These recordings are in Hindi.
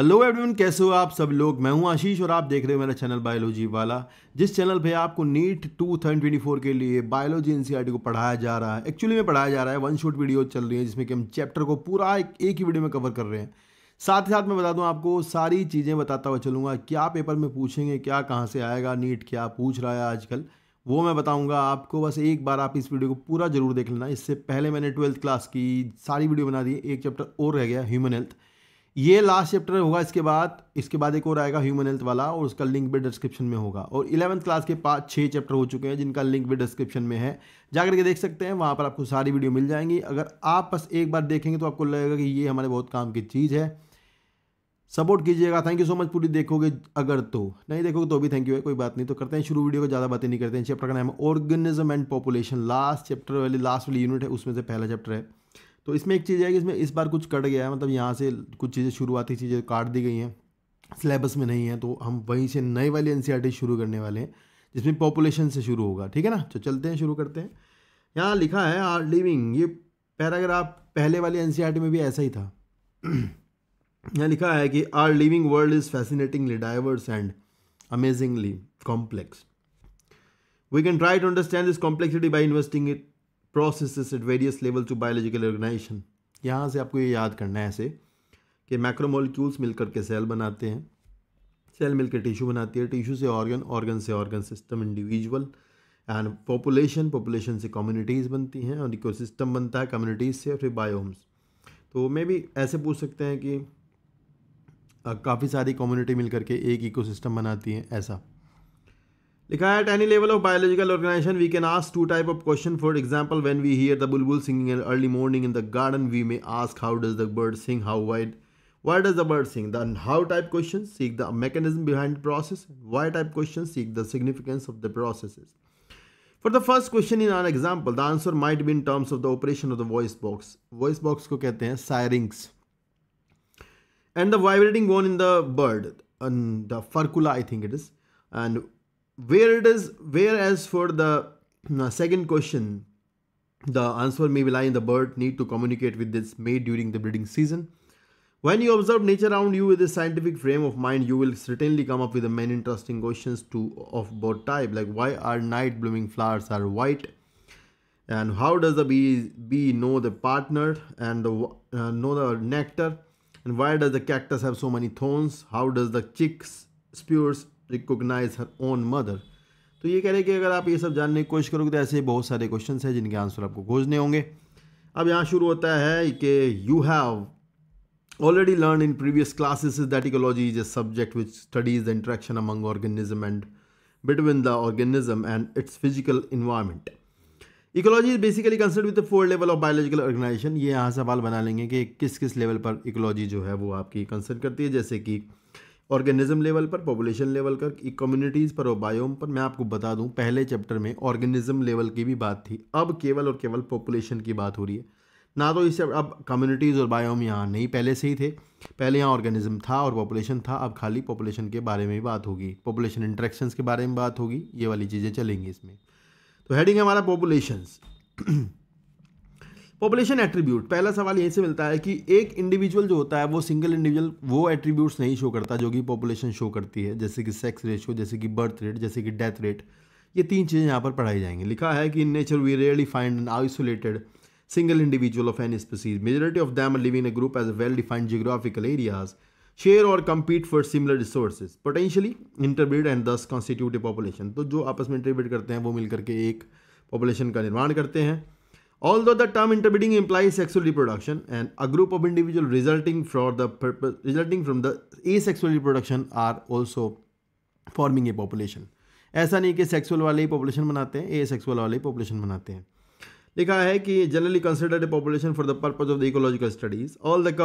हेलो एवरीवन कैसे हो आप सब लोग मैं हूं आशीष और आप देख रहे हो मेरा चैनल बायोलॉजी वाला जिस चैनल पे आपको NEET two thousand twenty four के लिए बायोलॉजी एन e को पढ़ाया जा रहा है एक्चुअली में पढ़ाया जा रहा है वन शॉट वीडियो चल रही है जिसमें कि हम चैप्टर को पूरा एक, एक ही वीडियो में कवर कर रहे हैं साथ ही साथ मैं बता दूँ आपको सारी चीज़ें बताता हुआ चलूँगा क्या पेपर में पूछेंगे क्या कहाँ से आएगा नीट क्या पूछ रहा है आजकल वो मैं बताऊंगा आपको बस एक बार आप इस वीडियो को पूरा जरूर देख लेना इससे पहले मैंने ट्वेल्थ क्लास की सारी वीडियो बना दी एक चैप्टर और रह गया ह्यूमन हेल्थ ये लास्ट चैप्टर होगा इसके बाद इसके बाद एक और आएगा ह्यूमन हेल्थ वाला और उसका लिंक भी डिस्क्रिप्शन में होगा और इलेवंथ क्लास के पास छः चैप्टर हो चुके हैं जिनका लिंक भी डिस्क्रिप्शन में है जाकर के देख सकते हैं वहाँ पर आपको सारी वीडियो मिल जाएंगी अगर आप बस एक बार देखेंगे तो आपको लगेगा कि ये हमारे बहुत काम की चीज़ है सपोर्ट कीजिएगा थैंक यू सो मच पूरी देखोगे अगर तो नहीं देखोगे तो भी थैंक यू है कोई बात नहीं तो करते हैं शुरू वीडियो को ज़्यादा बातें नहीं करते हैं चैप्टर का नाम है organism and population last chapter वाली लास्ट वाली यूनिट है उसमें से पहला चैप्टर है तो इसमें एक चीज़ है कि इसमें इस बार कुछ कट गया है मतलब यहाँ से कुछ चीज़ें शुरुआती चीज़ें काट दी गई हैं सिलेबस में नहीं है तो हम वहीं से नई वाली एन e शुरू करने वाले हैं जिसमें पॉपुलेशन से शुरू होगा ठीक है ना तो चलते हैं शुरू करते हैं यहाँ लिखा है आर लिविंग ये पैराग्राफ पहले वाली एन e में भी ऐसा ही था यहाँ लिखा है कि our living world is fascinatingly diverse and amazingly complex we can try to understand this complexity by investing it process at various level to biological organisation यहाँ से आपको ये याद करना है ऐसे कि मैक्रोमोलिक्यूल्स मिलकर के सेल बनाते हैं सेल मिलकर टिश्यू बनाती है टिश्यू से ऑर्गन ऑर्गन से organ system individual and population population से कम्युनिटीज़ बनती हैं और इकोसिस्टम बनता है कम्युनिटीज़ से फिर बायोम्स तो मे भी ऐसे पूछ सकते हैं कि काफ़ी सारी कम्युनिटी मिलकर के एक इकोसिस्टम बनाती हैं ऐसा At any level of biological organisation, we can ask two type of type For example, when we hear the bulbul singing bulbul singing in early morning in the garden we may ask how does the bird sing Why does the bird sing? The how type questions seek the mechanism behind process. Why type questions seek the significance of the processes. For the first question in our example, the answer might be in terms of the operation of the voice box. Voice box को कहते हैं syrinx. And the vibrating bone in the bird, and the furcula I think it is, and where it is whereas for the uh, second question the answer may be in the bird need to communicate with its mate during the breeding season when you observe nature around you with a scientific frame of mind you will certainly come up with many interesting questions to of both type like why are night blooming flowers are white and how does the bee bee know the partner and the, uh, know the nectar and why does the cactus have so many thorns how does the chicks spurs recognise her own mother तो ये कह रहे हैं कि अगर आप ये सब जानने की कोशिश करोगे तो ऐसे बहुत सारे क्वेश्चन हैं जिनके आंसर आपको खोजने होंगे अब यहाँ शुरू होता है कि you have already learn in previous classes that ecology is is subject which studies studies the interaction among organism and between the organism and its physical ecology is basically concerned with the four level of biological organisation ये यहाँ सवाल बना लेंगे कि किस किस लेवल पर इकोलॉजी जो है वो आपकी कंसर्न करती है जैसे कि ऑर्गेनिज्म लेवल पर पॉपुलेशन लेवल पर कम्युनिटीज़ पर और बायोम पर मैं आपको बता दूं पहले चैप्टर में ऑर्गेनिज्म लेवल की भी बात थी अब केवल और केवल पॉपुलेशन की बात हो रही है ना तो इसे अब कम्युनिटीज़ और बायोम यहाँ नहीं पहले से ही थे पहले यहाँ ऑर्गेनिज्म था और पॉपुलेशन था अब खाली पॉपुलेशन के बारे में ही बात होगी पॉपुलेशन इंट्रैक्शंस के बारे में बात होगी ये वाली चीज़ें चलेंगी इसमें तो हेडिंग हमारा पॉपुलेशंस पॉपुलेशन एट्रीब्यूट पहला सवाल यहीं से मिलता है कि एक इंडिविजुअल जो होता है वो सिंगल इंडिविजुअल वो एट्रीब्यूट्स नहीं शो करता जो कि पॉपुलेशन शो करती है जैसे कि सेक्स रेशियो जैसे कि बर्थ रेट जैसे कि डेथ रेट ये तीन चीज़ें यहाँ पर पढ़ाई जाएंगी लिखा है कि in nature we rarely find an isolated single individual of an species majority of them living in a group as a well defined geographical areas share or compete for similar resources potentially interbreed and thus constitutive population तो जो आपस में इंटरब्रीड करते हैं वो मिलकर के एक पॉपुलेशन का निर्माण करते हैं Although the term interbreeding implies sexual reproduction and a group of individuals resulting from the purpose, resulting from the asexual reproduction are also forming a population ऐसा नहीं कि सेक्सुअल वाले ही पॉपुलेशन बनाते हैं ए सेक्सुअल वाले ही पॉपुलेशन बनाते हैं लिखा है कि generally considered a population for the purpose of the ecological studies all the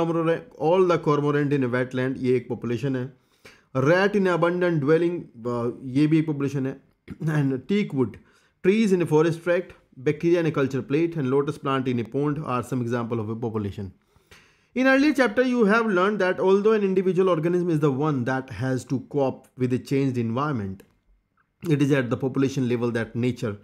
all the cormorant in wetland ये एक पॉपुलेशन है रैट इन अबंडेंट डवेलिंग ये भी एक पॉपुलेशन है and teak wood trees in forest tract bacteria in a culture plate and lotus plant in a pond are some example of a population. In earlier chapter, you have learned that although an individual organism is the one that has to cope with a changed environment, it is at the population level that nature,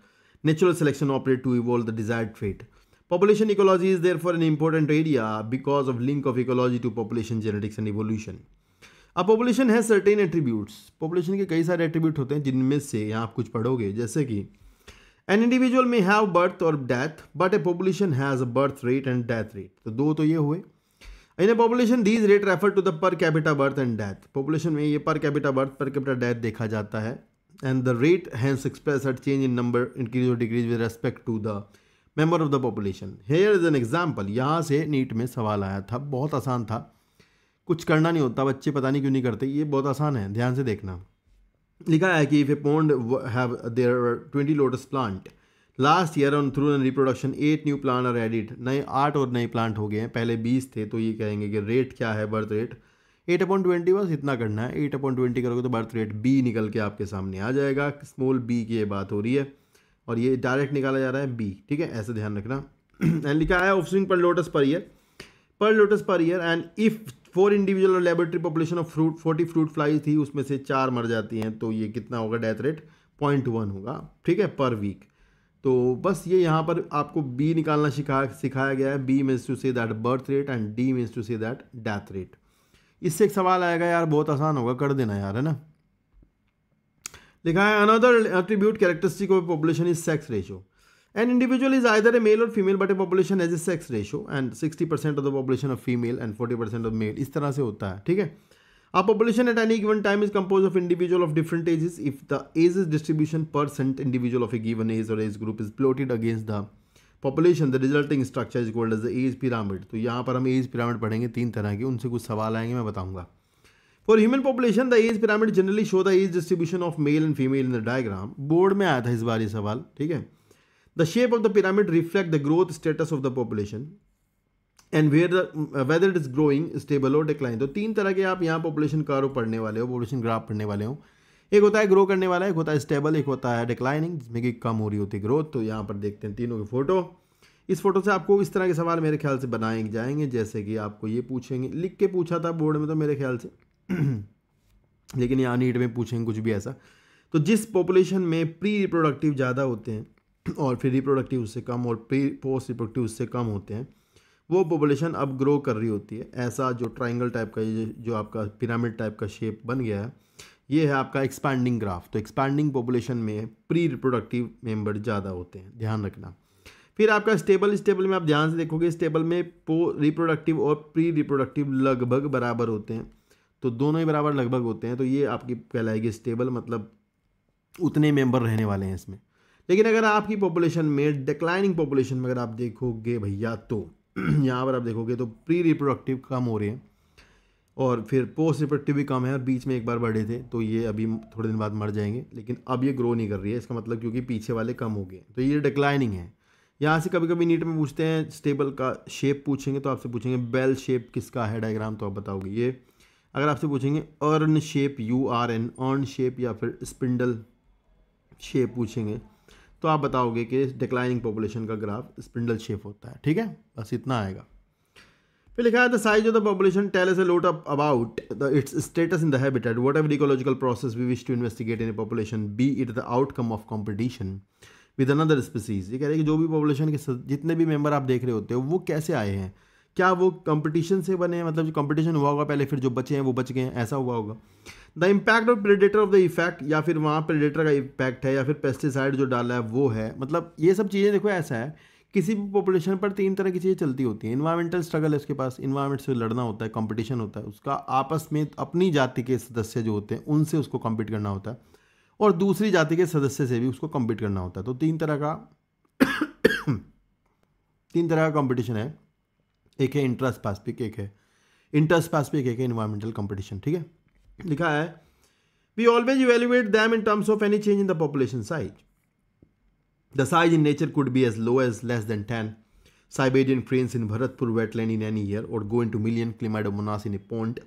natural selection operate to evolve the desired trait. Population ecology is therefore an important area because of link of ecology to population genetics and evolution. a population has certain attributes population ke kai sare attribute hote hain jinme se यहाँ आप कुछ पढ़ोगे जैसे कि an individual may have birth और death but a population has a birth rate and death rate तो दो तो ये हुए in a population these rate refer to the per capita birth and death population में ये per capita birth per capita death देखा जाता है and the rate hence express at change in number increase or decrease with respect to the member of the population here is an example यहाँ से नीट में सवाल आया था बहुत आसान था कुछ करना नहीं होता बच्चे पता नहीं क्यों नहीं करते ये बहुत आसान है ध्यान से देखना लिखा है कि if a pond have there twenty lotus plant last year on through an reproduction eight new plant are added नए आठ और नए प्लांट हो गए हैं पहले बीस थे तो ये कहेंगे कि रेट क्या है birth rate eight upon twenty बस इतना करना है एट अपॉइंट ट्वेंटी करोगे तो बर्थ रेट बी निकल के आपके सामने आ जाएगा स्मॉल बी की ये बात हो रही है और ये डायरेक्ट निकाला जा रहा है बी ठीक है ऐसे ध्यान रखना एंड लिखा है स्विंग पर lotus per year per lotus per year and if four individual or laboratory population of fruit forty fruit flies थी उसमें से चार मर जाती हैं तो ये कितना होगा डेथ रेट पॉइंट वन होगा ठीक है पर वीक तो बस ये यहाँ पर आपको बी निकालना सिखा सिखाया गया है B means to say that birth rate and D means to say that death rate इससे एक सवाल आएगा यार बहुत आसान होगा कर देना यार है ना लिखा है another attribute characteristic of population is sex ratio An individual is either a male or female but a population has a sex ratio and 60% of the population of female and 40% of male इस तरह से होता है ठीक है A population at any given time is composed of individual of different ages if the ages distribution percent individual of a given age or age group is plotted against the population the resulting structure is called as the age pyramid तो यहाँ पर हम age pyramid पढ़ेंगे तीन तरह के उनसे कुछ सवाल आएंगे मैं बताऊँगा for human population the age pyramid generally show the age distribution of male and female in the diagram board में आया था इस बार ये सवाल ठीक है The shape of the pyramid reflect the growth status of the population and where whether it is growing stable or decline तो तीन तरह के आप यहाँ पॉपुलेशन कर्व पढ़ने वाले हो पॉपुलेशन ग्राफ पढ़ने वाले हो एक होता है ग्रो करने वाला एक होता है स्टेबल एक होता है डिक्लाइनिंग जिसमें कि कम हो रही होती है ग्रोथ तो यहाँ पर देखते हैं तीनों की फ़ोटो इस फोटो से आपको इस तरह के सवाल मेरे ख्याल से बनाए जाएंगे जैसे कि आपको ये पूछेंगे लिख के पूछा था बोर्ड में तो मेरे ख्याल से लेकिन यहाँ नीट में पूछेंगे कुछ भी ऐसा तो जिस पॉपुलेशन में प्री रिप्रोडक्टिव ज़्यादा होते हैं और फिर रिप्रोडक्टिव उससे कम और प्री पोस्ट रिप्रोडक्टिव उससे कम होते हैं वो पॉपुलेशन अब ग्रो कर रही होती है ऐसा जो ट्राइंगल टाइप का ये जो आपका पिरामिड टाइप का शेप बन गया है ये है आपका एक्सपैंडिंग ग्राफ तो एक्सपैंडिंग पॉपुलेशन में प्री रिप्रोडक्टिव मेम्बर ज़्यादा होते हैं ध्यान रखना फिर आपका स्टेबल स्टेबल में आप ध्यान से देखोगे स्टेबल में पो रिप्रोडक्टिव और प्री रिप्रोडक्टिव लगभग बराबर होते हैं तो दोनों ही बराबर लगभग होते हैं तो ये आपकी कहलाएगी स्टेबल मतलब उतने मेंबर रहने वाले हैं इसमें लेकिन अगर आपकी पॉपुलेशन में डिक्लाइनिंग पॉपुलेशन में अगर आप देखोगे भैया तो यहाँ पर आप देखोगे तो प्री रिप्रोडक्टिव कम हो रहे हैं और फिर पोस्ट रिप्रोडक्टिव भी कम है और बीच में एक बार बढ़े थे तो ये अभी थोड़े दिन बाद मर जाएंगे लेकिन अब ये ग्रो नहीं कर रही है इसका मतलब क्योंकि पीछे वाले कम हो गए तो ये डिक्लाइनिंग है यहाँ से कभी कभी नीट में पूछते हैं स्टेबल का शेप पूछेंगे तो आपसे पूछेंगे बेल शेप किसका है डायग्राम तो आप बताओगे ये अगर आपसे पूछेंगे urn shape you are an urn shape या फिर स्पिंडल शेप पूछेंगे तो आप बताओगे कि डिक्लाइनिंग पॉपुलेशन का ग्राफ स्पिंडल शेप होता है ठीक है बस इतना आएगा फिर लिखा है the size of the population tell us a lot up about the its status in the habitat whatever ecological process we wish to investigate in population be it the outcome of competition with another species ये कह रहे हैं कि जो भी पॉपुलेशन के जितने भी मेंबर आप देख रहे होते हो वो कैसे आए हैं क्या वो कंपटीशन से बने हैं मतलब जो कंपटीशन हुआ होगा पहले फिर जो बचे हैं वो बच गए हैं ऐसा हुआ होगा the impact of predator of the effect या फिर वहाँ प्रेडेटर का इम्पैक्ट है या फिर पेस्टिसाइड जो डाला है वो है मतलब ये सब चीज़ें देखो ऐसा है किसी भी पॉपुलेशन पर तीन तरह की चीज़ें चलती होती हैं इन्वायरमेंटल स्ट्रगल है उसके पास इन्वायरमेंट से लड़ना होता है कॉम्पिटिशन होता है उसका आपस में अपनी जाति के सदस्य जो होते हैं उनसे उसको कम्पीट करना होता है और दूसरी जाति के सदस्य से भी उसको कम्पीट करना होता है तो तीन तरह का तीन तरह का कॉम्पिटिशन है एक है स्पेसिफिक एक है इंटर स्पेसिफिक एक है इन्वायरमेंटल कंपटीशन ठीक है लिखा है we always evaluate them in terms of any change in the population size the size in nature could be as low as less than ten Siberian cranes in Bharatpur wetland in any year or go in to million मुनास in a pond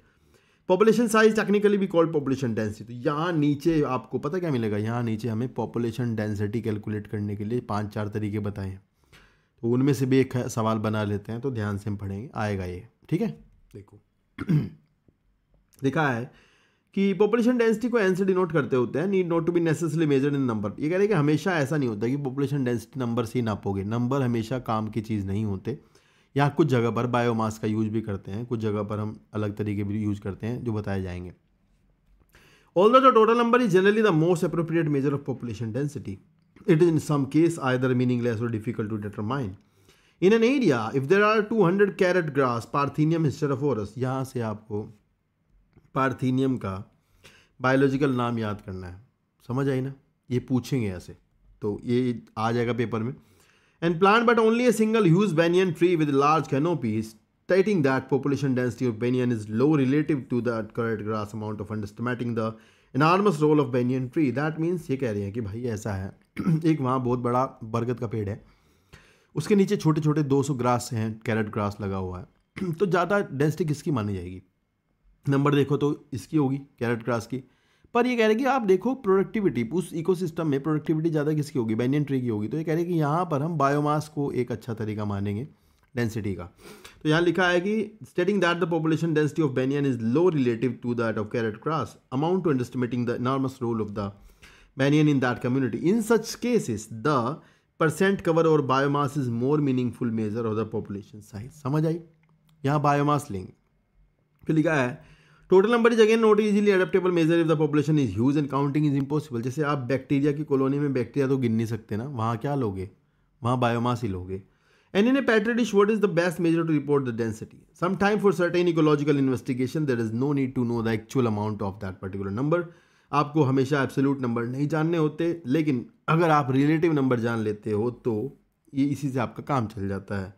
population size technically भी कॉल्ड पॉपुलेशन डेंसिटी तो यहाँ नीचे आपको पता क्या मिलेगा यहाँ नीचे हमें पॉपुलेशन डेंसिटी कैलकुलेट करने के लिए पाँच चार तरीके बताए हैं तो उनमें से भी एक सवाल बना लेते हैं तो ध्यान से हम पढ़ेंगे आएगा ये ठीक है देखो लिखा है कि पॉपुलेशन डेंसिटी को एन से डिनोट करते होते हैं need not to be necessary measure in number ये कह रहे हैं कि हमेशा ऐसा नहीं होता कि पॉपुलेशन डेंसिटी नंबर से ही नापोगे नंबर हमेशा काम की चीज़ नहीं होते यहाँ कुछ जगह पर बायोमास का यूज भी करते हैं कुछ जगह पर हम अलग तरीके भी यूज करते हैं जो बताए जाएंगे all the total number is generally the most appropriate measure of population density it is in some case either meaningless or difficult to determine. In an area, if there are 200 carat grass, Parthenium hysterophorus, यहाँ से आपको पार्थीनियम का बायोलॉजिकल नाम याद करना है समझ आई ना ये पूछेंगे ऐसे तो ये आ जाएगा पेपर में and plant but only a single huge banyan tree with large canopy stating that population density of banyan is low relative to the current grass amount of underestimating the enormous role of banyan tree that means ये कह रहे हैं कि भाई ऐसा है एक वहाँ बहुत बड़ा बरगद का पेड़ है उसके नीचे छोटे छोटे 200 ग्रास हैं कैरेट ग्रास लगा हुआ है तो ज़्यादा डेंसिटी किसकी मानी जाएगी नंबर देखो तो इसकी होगी कैरेट ग्रास की पर ये कह रहे हैं कि आप देखो प्रोडक्टिविटी उस इकोसिस्टम में प्रोडक्टिविटी ज़्यादा किसकी होगी बैनियन ट्री की होगी तो ये कह रहे हैं कि यहाँ पर हम बायोमास को एक अच्छा तरीका मानेंगे डेंसिटी का तो यहाँ लिखा है कि stating that the population density of banyan is low relative to that of carrot grass amount to underestimating the enormous role of the in that community in such case is the percent cover or biomass is more meaningful measure of the population size समझ आई यहाँ बायोमास लेंगे फिर लिखा है total number is again not easily adaptable measure if the population is huge and counting is impossible जैसे आप बैक्टीरिया की कॉलोनी में बैक्टीरिया तो गिन नहीं सकते ना वहाँ क्या लोगे वहाँ बायोमास ही लोगे and in a petri dish what is the best measure to report the density sometime for certain ecological investigation there is no need to know the actual amount of that particular number आपको हमेशा एब्सोल्यूट नंबर नहीं जानने होते लेकिन अगर आप रिलेटिव नंबर जान लेते हो तो ये इसी से आपका काम चल जाता है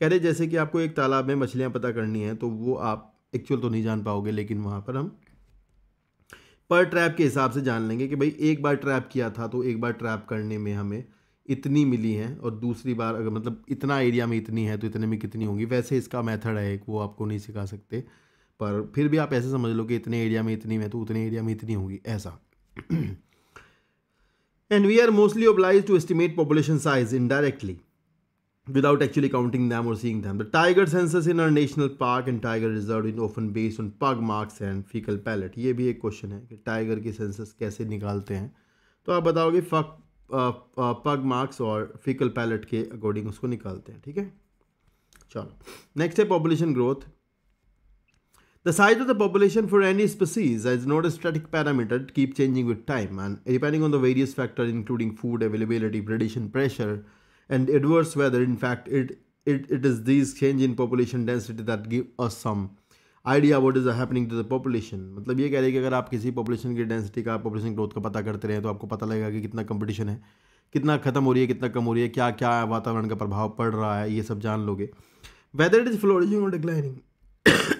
कह रहे जैसे कि आपको एक तालाब में मछलियाँ पता करनी है तो वो आप एक्चुअल तो नहीं जान पाओगे लेकिन वहाँ पर हम पर ट्रैप के हिसाब से जान लेंगे कि भाई एक बार ट्रैप किया था तो एक बार ट्रैप करने में हमें इतनी मिली हैं और दूसरी बार अगर मतलब इतना एरिया में इतनी है तो इतने में कितनी होंगी वैसे इसका मेथड है एक वो आपको नहीं सिखा सकते पर फिर भी आप ऐसे समझ लो कि इतने एरिया में इतनी है तो उतने एरिया में इतनी होगी ऐसा and we are mostly oblige to estimate population size indirectly without actually counting them or seeing them the tiger census in our national park and tiger reserve in often base on pug marks and faecal pellet ये भी एक क्वेश्चन है कि टाइगर की सेंसस कैसे निकालते हैं तो आप बताओगे फक पग मार्क्स और फीकल पैलेट के अकॉर्डिंग उसको निकालते हैं ठीक है चलो नेक्स्ट है population growth The size of the population for any species is not a static parameter, it keeps changing with time and depending on the various factors including food availability, predation pressure and adverse weather. In fact, it, it, it is these change in population density that give us some idea what is happening to the population. मतलब ये कह रहे हैं कि अगर आप किसी पॉपुलेशन की डेंसिटी का पॉपुलेशन ग्रोथ का पता करते रहें तो आपको पता लगेगा कि कितना कंपटीशन है कितना ख़त्म हो रही है कितना कम हो रही है क्या क्या वातावरण का प्रभाव पड़ रहा है ये सब जान लोगे whether it is flourishing or declining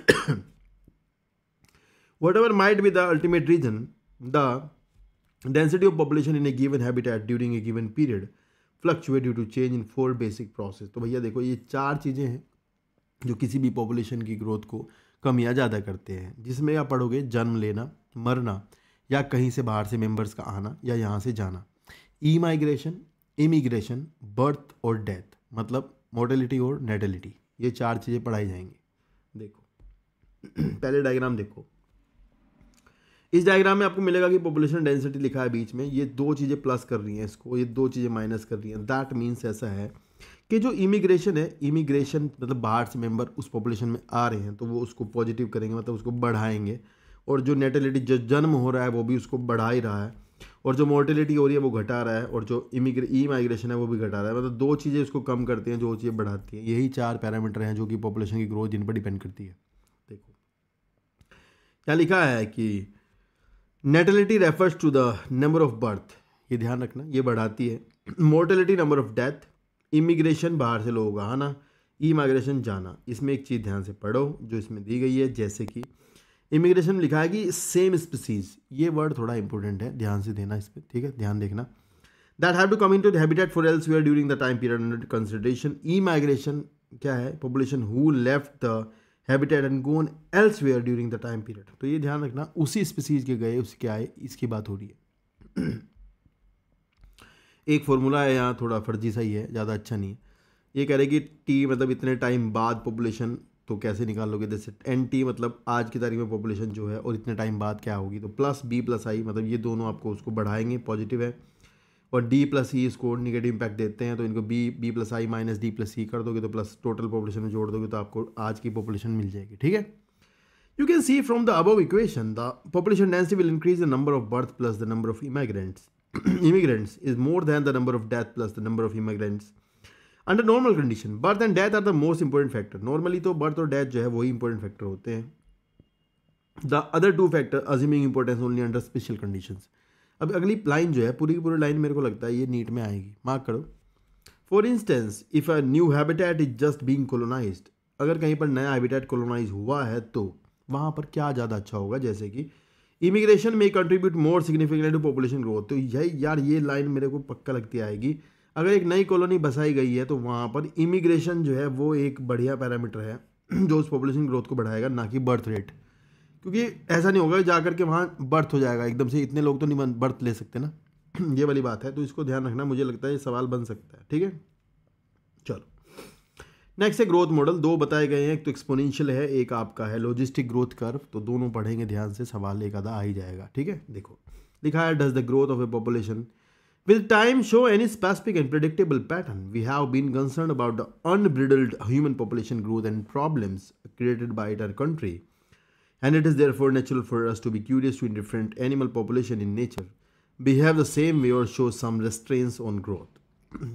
Whatever might be the ultimate reason, the density of population in a given habitat during a given period fluctuate due to change in four basic process तो भैया देखो ये चार चीज़ें हैं जो किसी भी पॉपुलेशन की ग्रोथ को कम या ज़्यादा करते हैं जिसमें आप पढ़ोगे जन्म लेना मरना या कहीं से बाहर से मेंबर्स का आना या यहाँ से जाना ई माइग्रेशन इमिग्रेशन बर्थ और डेथ मतलब मोर्टेलिटी और नेटेलिटी ये चार चीज़ें पढ़ाई जाएंगी देखो पहले डायग्राम देखो इस डायग्राम में आपको मिलेगा कि पॉपुलेशन डेंसिटी लिखा है बीच में ये दो चीज़ें प्लस कर रही हैं इसको ये दो चीज़ें माइनस कर रही हैं दैट मीन्स ऐसा है कि जो इमिग्रेशन है इमिग्रेशन मतलब बाहर से मेंबर उस पॉपुलेशन में आ रहे हैं तो वो उसको पॉजिटिव करेंगे मतलब उसको बढ़ाएंगे और जो नेटेलिटी जो जन्म हो रहा है वो भी उसको बढ़ा ही रहा है और जो मोर्टिलिटी हो रही है वो घटा रहा है और जो इमिग्रे ई माइग्रेशन है वो भी घटा रहा है मतलब दो चीज़ें उसको कम करती हैं जो चीज़ें बढ़ाती हैं यही चार पैरामीटर हैं जो कि पॉपुलेशन की ग्रोथ जिन पर डिपेंड करती है देखो यहाँ लिखा है कि natality refers to the number of birth ये ध्यान रखना ये बढ़ाती है mortality number of death immigration बाहर से लोगों का आना ई माइग्रेशन जाना इसमें एक चीज़ ध्यान से पढ़ो जो इसमें दी गई है जैसे कि इमिग्रेशन लिखा है कि सेम स्पीसीज ये वर्ड थोड़ा इंपॉर्टेंट है ध्यान से देना इस पर ठीक है ध्यान देखना that have to come in to the habitat for elsewhere during the time period under consideration emigration क्या है population who left the habitat and gone where during the time period तो ये ध्यान रखना उसी स्पीसीज के गए उसके आए इसकी बात हो रही है एक फॉर्मूला है यहाँ थोड़ा फर्जी सा ही है ज़्यादा अच्छा नहीं है ये कह रहे कि टी मतलब इतने टाइम बाद पॉपुलेशन तो कैसे निकाल लोगे जैसे एन टी मतलब आज की तारीख में पॉपुलेशन जो है और इतने टाइम बाद क्या होगी तो प्लस बी प्लस आई मतलब ये दोनों आपको उसको बढ़ाएंगे पॉजिटिव है और डी प्लस ई इसको निगेटिव इम्पैक्ट देते हैं तो इनको B B plus I minus D plus E कर दोगे तो प्लस टोटल पॉपुलेशन में जोड़ दोगे तो आपको आज की पॉपुलेशन मिल जाएगी ठीक है you can see from the above equation the population density will increase the number of birth plus the number of immigrants immigrants is more than the number of death plus the number of emigrants under normal condition birth and death are the most important factor normally तो बर्थ और डेथ जो है वही इंपॉर्टेंट फैक्टर होते हैं the other two factor assuming importance only under special condition अब अगली लाइन जो है पूरी की पूरी लाइन मेरे को लगता है ये नीट में आएगी मार्क करो for instance if a new habitat is just being colonised अगर कहीं पर नया हैबिटेट कोलोनाइज हुआ है तो वहाँ पर क्या ज़्यादा अच्छा होगा जैसे कि इमिग्रेशन में contribute more significant to population growth तो यही यार ये लाइन मेरे को पक्का लगती आएगी अगर एक नई कॉलोनी बसाई गई है तो वहाँ पर इमिग्रेशन जो है वो एक बढ़िया पैरामीटर है जो उस पॉपुलेशन ग्रोथ को बढ़ाएगा ना कि बर्थ रेट क्योंकि ऐसा नहीं होगा कि जा के वहाँ बर्थ हो जाएगा एकदम से इतने लोग तो नहीं बर्थ ले सकते ना ये वाली बात है तो इसको ध्यान रखना मुझे लगता है ये सवाल बन सकता है ठीक है चलो नेक्स्ट है ग्रोथ मॉडल दो बताए गए हैं एक तो एक्सपोनेंशियल है एक आपका है लॉजिस्टिक ग्रोथ कर्व तो दोनों पढ़ेंगे ध्यान से सवाल एक आधा आ ही जाएगा ठीक है देखो लिखा है does the growth of a population will time show any specific and predictable pattern we have been concern about the unbridled human population growth and problems created by it country and it is therefore natural for us to be curious to different animal population in nature behave the same way or show some restraints on growth.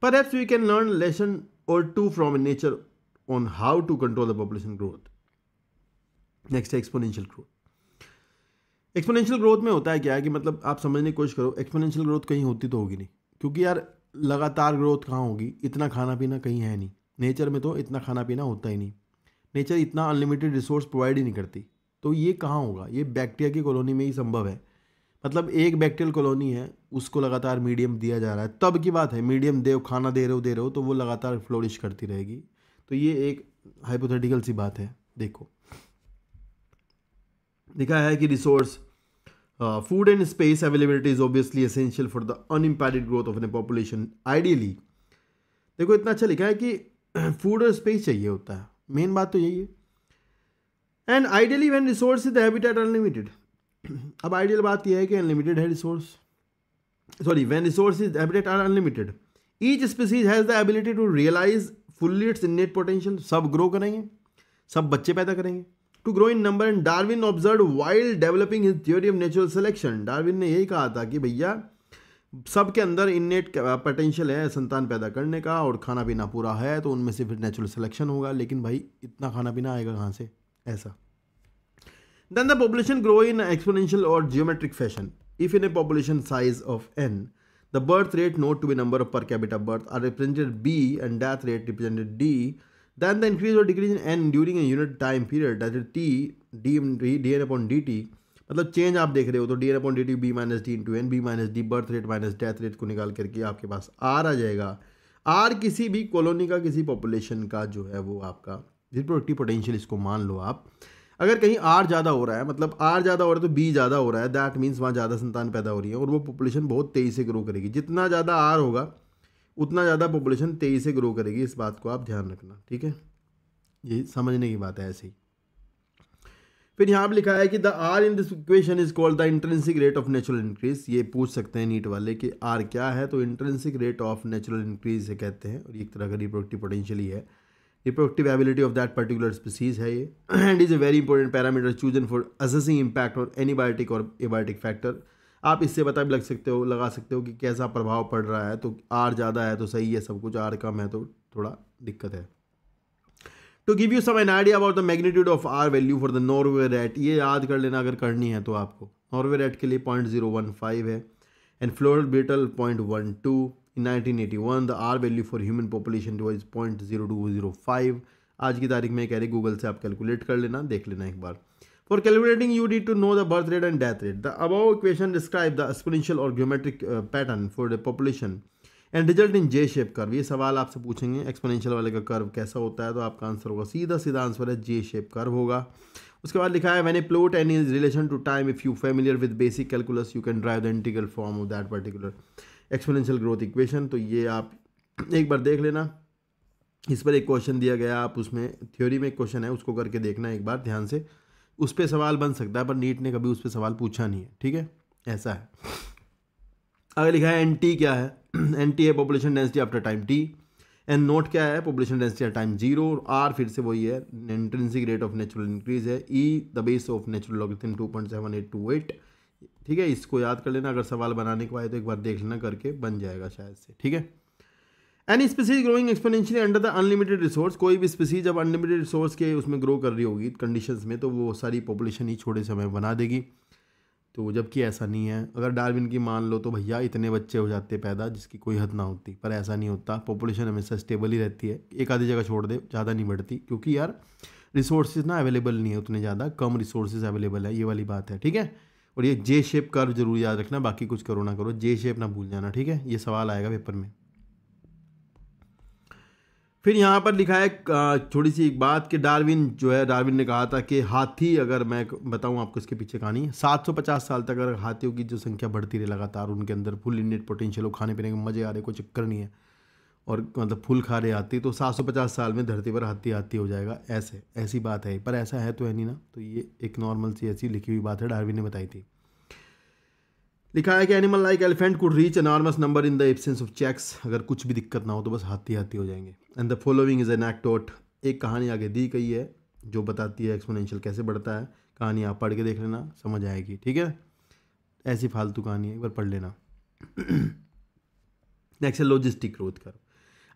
Perhaps we can learn a lesson or two from nature on how to control the population growth. next exponential growth exponential growth में होता है क्या है कि मतलब आप समझने की कोशिश करो एक्सपोनेंशियल ग्रोथ कहीं होती तो होगी नहीं क्योंकि यार लगातार ग्रोथ कहाँ होगी इतना खाना पीना कहीं है नहीं नेचर में तो इतना खाना पीना होता ही नहीं नेचर इतना अनलिमिटेड रिसोर्स प्रोवाइड ही नहीं करती तो ये कहाँ होगा ये बैक्टीरिया की कॉलोनी में ही संभव है मतलब एक बैक्टीरियल कॉलोनी है उसको लगातार मीडियम दिया जा रहा है तब की बात है मीडियम दे खाना दे रहे हो दे रहे हो तो वो लगातार फ्लोरिश करती रहेगी तो ये एक हाइपोथेटिकल सी बात है देखो लिखा है कि resource food and space availability is obviously essential for the unimpacted growth of an population ideally देखो इतना अच्छा लिखा है कि फूड और स्पेस चाहिए होता है मेन बात तो यही है and ideally when resource is the habitat unlimited अब आइडियल बात यह है कि अनलिमिटेड है resource sorry when resource is habitat are unlimited each species has the ability to realize fully its innate potential सब ग्रो करेंगे सब बच्चे पैदा करेंगे to grow in number and Darwin observe while developing his theory of natural selection Darwin ने यही कहा था कि भैया सबके अंदर इननेट पोटेंशियल है संतान पैदा करने का और खाना पीना पूरा है तो उनमें से फिर नेचुरल सिलेक्शन होगा लेकिन भाई इतना खाना पीना आएगा कहाँ से ऐसा then the population grow in exponential or geometric fashion if in a population size of N the birth rate note to be number of per of birth are represented B and death rate represented D then the increase or decrease in N during a unit time period T D D N upon D T मतलब चेंज आप देख रहे हो तो D N upon D T B minus D into N B minus D birth rate minus death rate को निकाल करके आपके पास आर आ जाएगा आर किसी भी कॉलोनी का किसी पॉपुलेशन का जो है वो आपका रिप्रोडक्टिव पोटेंशियल इसको मान लो आप अगर कहीं आर ज़्यादा हो रहा है मतलब आर ज़्यादा हो रहा है तो बी ज़्यादा हो रहा है दैट मीन्स वहाँ ज़्यादा संतान पैदा हो रही है और वो पॉपुलेशन बहुत तेज़ी से ग्रो करेगी जितना ज़्यादा आर होगा उतना ज़्यादा पॉपुलेशन तेज़ी से ग्रो करेगी इस बात को आप ध्यान रखना ठीक है ये समझने की बात है ऐसे ही फिर यहाँ पर लिखा है कि the R in this equation is called the intrinsic rate of natural increase ये पूछ सकते हैं नीट वाले कि आर क्या है तो intrinsic rate of natural increase से कहते हैं और एक तरह का रिप्रोडक्टिव पोटेंशियल ही है reproductive ability of that particular species है ये and is a very important parameter chosen for assessing impact or any biotic और एबायोटिक फैक्टर आप इससे पता भी लग सकते हो लगा सकते हो कि कैसा प्रभाव पड़ रहा है तो आर ज़्यादा है तो सही है सब कुछ आर कम है तो थोड़ा दिक्कत है to give you some an idea about the magnitude of R value for the Norway rat ये याद कर लेना अगर करनी है तो आपको नॉर्वे रेट के लिए पॉइंट जीरो वन फाइव है and flour beetle point one two in nineteen eighty one the R value for human population is point zero two zero five आज की तारीख में कह रही गूगल से आप कैलकुलेट कर लेना देख लेना एक बार for calculating you'd to know the birth rate and death rate the above equation describe the exponential और geometric pattern for the population and result in J shape curve ये सवाल आपसे पूछेंगे एक्सपोनेंशियल वाले का कर्व कैसा होता है तो आपका आंसर होगा सीधा सीधा आंसर है जे शेप कर्व होगा उसके बाद लिखा है मैंने plot and is relation to time if you familiar with basic calculus you can derive the integral form of that particular exponential growth equation तो ये आप एक बार देख लेना इस पर एक क्वेश्चन दिया गया आप उसमें थ्योरी में एक क्वेश्चन है उसको करके देखना एक बार ध्यान से उस पर सवाल बन सकता है पर नीट ने कभी उस पर सवाल पूछा नहीं है ठीक है ऐसा है अगर लिखा है एन टी क्या है एन टी है population density after time T N naught क्या है population density at time zero R फिर से वही है intrinsic rate of natural increase है E the base of natural logarithm two point seven eight two eight ठीक है इसको याद कर लेना अगर सवाल बनाने को आए तो एक बार देख लेना करके बन जाएगा शायद से ठीक है any species growing exponentially under the unlimited resource कोई भी स्पीसीज जब अनलिमिटेड रिसोर्स के उसमें ग्रो कर रही होगी कंडीशंस में तो वो सारी पॉपुलेशन ही छोटे समय बना देगी तो जबकि ऐसा नहीं है अगर डार्विन की मान लो तो भैया इतने बच्चे हो जाते पैदा जिसकी कोई हद ना होती पर ऐसा नहीं होता पॉपुलेशन हमेशा स्टेबल ही रहती है एक आधी जगह छोड़ दे ज़्यादा नहीं बढ़ती क्योंकि यार रिसोर्सेज ना अवेलेबल नहीं है उतने ज़्यादा कम रिसोर्सेज अवेलेबल है ये वाली बात है ठीक है और ये जे शेप कर्व जरूर याद रखना बाकी कुछ करो ना करो जे शेप ना भूल जाना ठीक है ये सवाल आएगा पेपर में फिर यहाँ पर लिखा है थोड़ी सी एक बात कि डार्विन जो है डार्विन ने कहा था कि हाथी अगर मैं बताऊँ आपको इसके पीछे कहानी 750 साल तक अगर हाथियों की जो संख्या बढ़ती रही लगातार उनके अंदर फुल इनेट पोटेंशियल हो खाने पीने के मज़े आ रहे कोई चक्कर नहीं है और मतलब फूल खा रहे हाथी तो 750 साल में धरती पर हाथी हाथी हो जाएगा ऐसे ऐसी बात है पर ऐसा है तो है नहीं ना तो ये एक नॉर्मल सी ऐसी लिखी हुई बात है डार्विन ने बताई थी लिखा है कि animal like elephant could reach enormous number in the absence of checks अगर कुछ भी दिक्कत ना हो तो बस हाथी हाथी हो जाएंगे and the following is an anecdote एक कहानी आगे दी गई है जो बताती है एक्सपोनेंशियल कैसे बढ़ता है कहानी आप पढ़ के देख लेना समझ आएगी ठीक है ऐसी फालतू कहानी है एक बार पढ़ लेना नेक्स्ट है लॉजिस्टिक ग्रोथ कर्व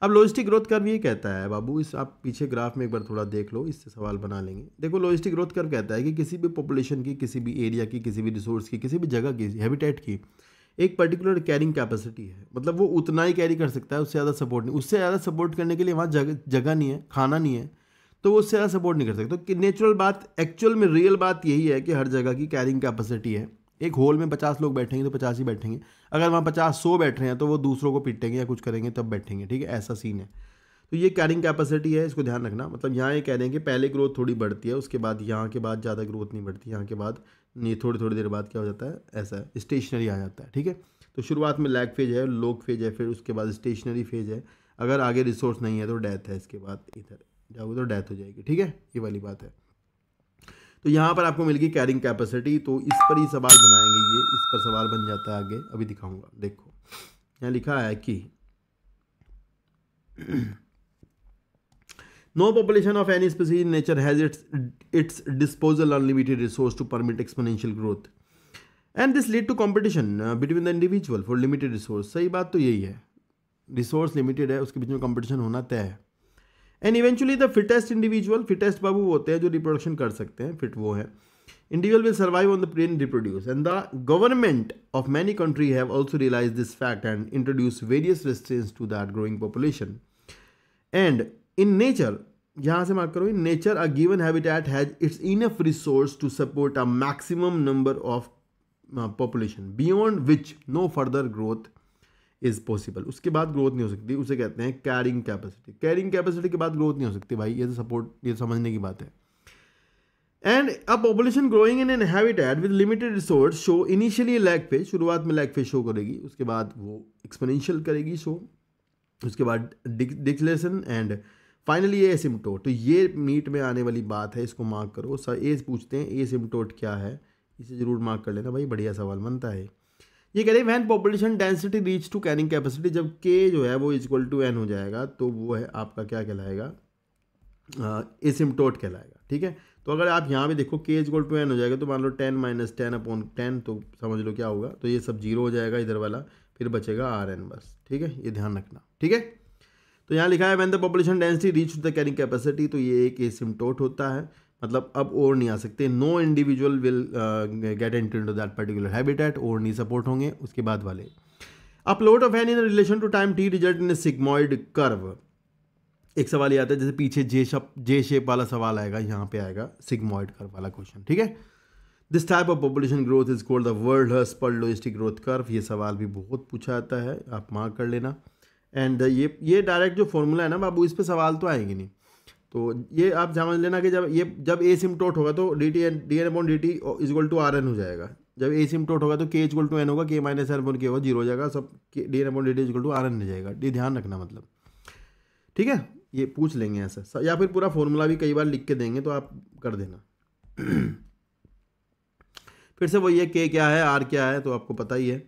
अब लॉजिस्टिक ग्रोथ कर्व ये कहता है बाबू इस आप पीछे ग्राफ में एक बार थोड़ा देख लो इससे सवाल बना लेंगे देखो लॉजिस्टिक ग्रोथ कर्व कहता है कि किसी भी पॉपुलेशन की किसी भी एरिया की किसी भी रिसोर्स की किसी भी जगह की हैबिटेट की एक पर्टिकुलर कैरिंग कैपेसिटी है मतलब वो उतना ही कैरी कर सकता है उससे ज़्यादा सपोर्ट नहीं उससे ज़्यादा सपोर्ट करने के लिए वहाँ जगह जगह नहीं है खाना नहीं है तो वो उससे ज़्यादा सपोर्ट नहीं कर सकता तो नेचुरल बात एक्चुअल में रियल बात यही है कि हर जगह की कैरिंग कैपेसिटी है एक होल में पचास लोग बैठेंगे तो पचास ही बैठेंगे अगर वहाँ पचास सौ बैठ रहे हैं तो वो दूसरों को पिटेंगे या कुछ करेंगे तब बैठेंगे ठीक है ऐसा सीन है तो ये कैरिंग कैपेसिटी है इसको ध्यान रखना मतलब यहाँ ये कह रहे हैं कि पहले ग्रोथ थोड़ी बढ़ती है उसके बाद यहाँ के बाद ज़्यादा ग्रोथ नहीं बढ़ती यहाँ के बाद ये थोड़ी थोड़ी देर बाद क्या हो जाता है ऐसा है स्टेशनरी आ जाता है ठीक है तो शुरुआत में लैग फेज है लोक फेज है फिर उसके बाद स्टेशनरी फेज है अगर आगे रिसोर्स नहीं है तो डेथ है इसके बाद इधर जाओगे तो डेथ हो जाएगी ठीक है ये वाली बात है तो यहाँ पर आपको मिलेगी कैरिंग कैपेसिटी तो इस पर ही सवाल बनाएंगे ये इस पर सवाल बन जाता है आगे अभी दिखाऊंगा देखो यहाँ लिखा है कि no population of any species nature has its its disposal unlimited resource to permit exponential growth and this lead to competition between the individual for limited resource सही बात तो यही है रिसोर्स लिमिटेड है उसके बीच में कॉम्पिटिशन होना तय है and eventually the fittest individual fittest बाबू वो होते हैं जो रिप्रोडक्शन कर सकते हैं फिट वो है individual will survive on the plain reproduce and the government of many country have also realize this fact and introduce various restraints to that growing population and in nature यहाँ से मार्क करो in nature a given habitat has its enough resource to support a maximum number of population beyond which no further growth is possible उसके बाद ग्रोथ नहीं हो सकती उसे कहते हैं कैरिंग कैपेसिटी कैरिंग कैपेसिटी के बाद ग्रोथ नहीं हो सकती भाई ये तो सपोर्ट ये समझने की बात है and a population growing in an habitat with limited resource show initially lag phase शुरुआत में लैग फेज शो करेगी उसके बाद वो एक्सपोनेंशियल करेगी शो उसके बाद deceleration and finally asymptote तो ये मीट में आने वाली बात है इसको मार्क करो सर ए पूछते हैं ए सिम्टोट क्या है इसे ज़रूर मार्क कर लेना भाई बढ़िया सवाल बनता है ये कह रहे हैं when population density reach to carrying capacity जब के जो है वो इजक्ल टू एन हो जाएगा तो वो है आपका क्या कहलाएगा एसिम्टोट कहलाएगा ठीक है तो अगर आप यहाँ भी देखो के इजक्वल टू एन हो जाएगा तो मान लो ten minus ten upon ten तो समझ लो क्या होगा तो ये सब जीरो हो जाएगा इधर वाला फिर बचेगा आर एन बस ठीक है ये ध्यान रखना ठीक है तो यहाँ लिखा है when the population density reach to the carrying capacity तो ये एक एसिम्टोट होता है मतलब अब और नहीं आ सकते no individual will get entry into that particular habitat और नहीं सपोर्ट होंगे उसके बाद वाले a plot of N in relation to time T result in sigmoid curve एक सवाल ये आता है जैसे पीछे जे शप जे शेप वाला सवाल आएगा यहाँ पे आएगा सिग्मॉइड कर्व वाला क्वेश्चन ठीक है this type of population growth is called the Verhulst Pearl logistic growth curve ये सवाल भी बहुत पूछा जाता है आप मार्क कर लेना एंड ये ये डायरेक्ट जो फॉर्मूला है ना बाबू इस पर सवाल तो आएंगे नहीं तो ये आप समझ लेना कि जब ये जब ए सिमटोट होगा तो D T N D N upon D T is equal to R N हो जाएगा जब ए सिमटोट होगा तो के इजगल टू एन होगा के माइनस एन अपॉन के होगा जीरो हो जाएगा सब D N upon D T is equal to R N हो जाएगा ये ध्यान रखना मतलब ठीक है ये पूछ लेंगे ऐसा या फिर पूरा फॉर्मूला भी कई बार लिख के देंगे तो आप कर देना फिर से वही है के क्या है आर क्या है तो आपको पता ही है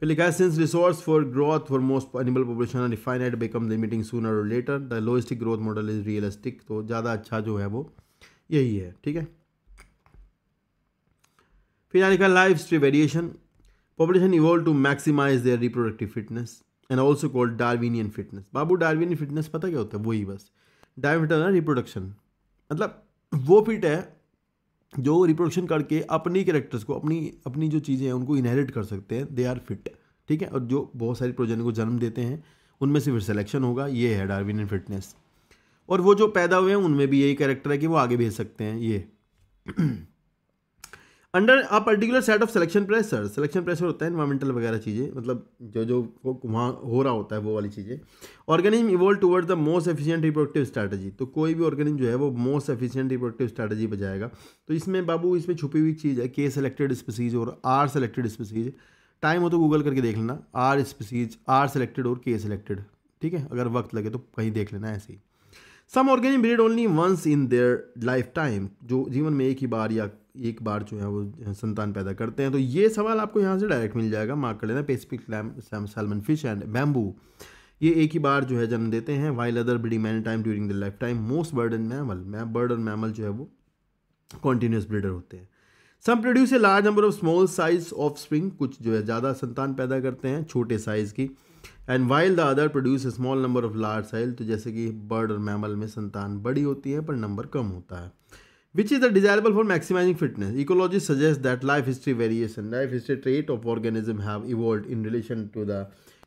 फिर लिखा है since resource for growth for most animal population and definite become limiting sooner or later the logistic growth model is realistic तो ज़्यादा अच्छा जो है वो यही है ठीक है फिर यहाँ लिखा life history variation population evolve to maximize their reproductive fitness and also called Darwinian fitness बाबू डार्विनियन फिटनेस पता क्या होता है वही बस डार्विन रिप्रोडक्शन मतलब वो फिट है जो रिप्रोडक्शन करके अपनी कैरेक्टर्स को अपनी अपनी जो चीज़ें हैं उनको इनहेरिट कर सकते हैं दे आर फिट ठीक है और जो बहुत सारी प्रोजन को जन्म देते हैं उनमें से फिर सिलेक्शन होगा ये है डार्विन एंड फिटनेस और वो जो पैदा हुए हैं उनमें भी यही कैरेक्टर है कि वो आगे भेज सकते हैं ये under a particular set of selection pressure selection pressure होता है इन्वायरमेंटल वगैरह चीज़ें मतलब जो जो वहाँ हो रहा होता है वो वाली चीज़ें organism evolve toward the most efficient reproductive strategy तो कोई भी ऑर्गेनिज्म जो है वो मोस्ट एफिशिएंट रिप्रोडक्टिव स्ट्रैटेजी बजाएगा तो इसमें बाबू इसमें छुपी हुई चीज़ है के सेलेक्टेड स्पीसीज और आर सेलेक्टेड स्पीसीज टाइम हो तो गूगल करके देख लेना आर स्पीसीज आर सेलेक्टेड और के सेलेक्टेड ठीक है अगर वक्त लगे तो कहीं देख लेना ऐसे ही some organic breed only once in their life time जो जीवन में एक ही बार या एक बार जो है वो संतान पैदा करते हैं तो ये सवाल आपको यहाँ से डायरेक्ट मिल जाएगा मार्क कर लेना Pacific salmon fish and bamboo ये एक ही बार जो है जन्म देते हैं while other breeding many time during the life time most bird and mammal मैम बर्ड एंड मैमल जो है वो कॉन्टीन्यूस ब्रीडर होते हैं some produce a large number of small size offspring कुछ जो है ज़्यादा संतान पैदा करते हैं छोटे साइज़ की and while the other produce a small number of large size तो जैसे कि बर्ड और मैमल में संतान बड़ी होती है पर नंबर कम होता है which is the desirable for maximizing fitness ecology suggest that life history variation life history trait of organism have evolve in relation to the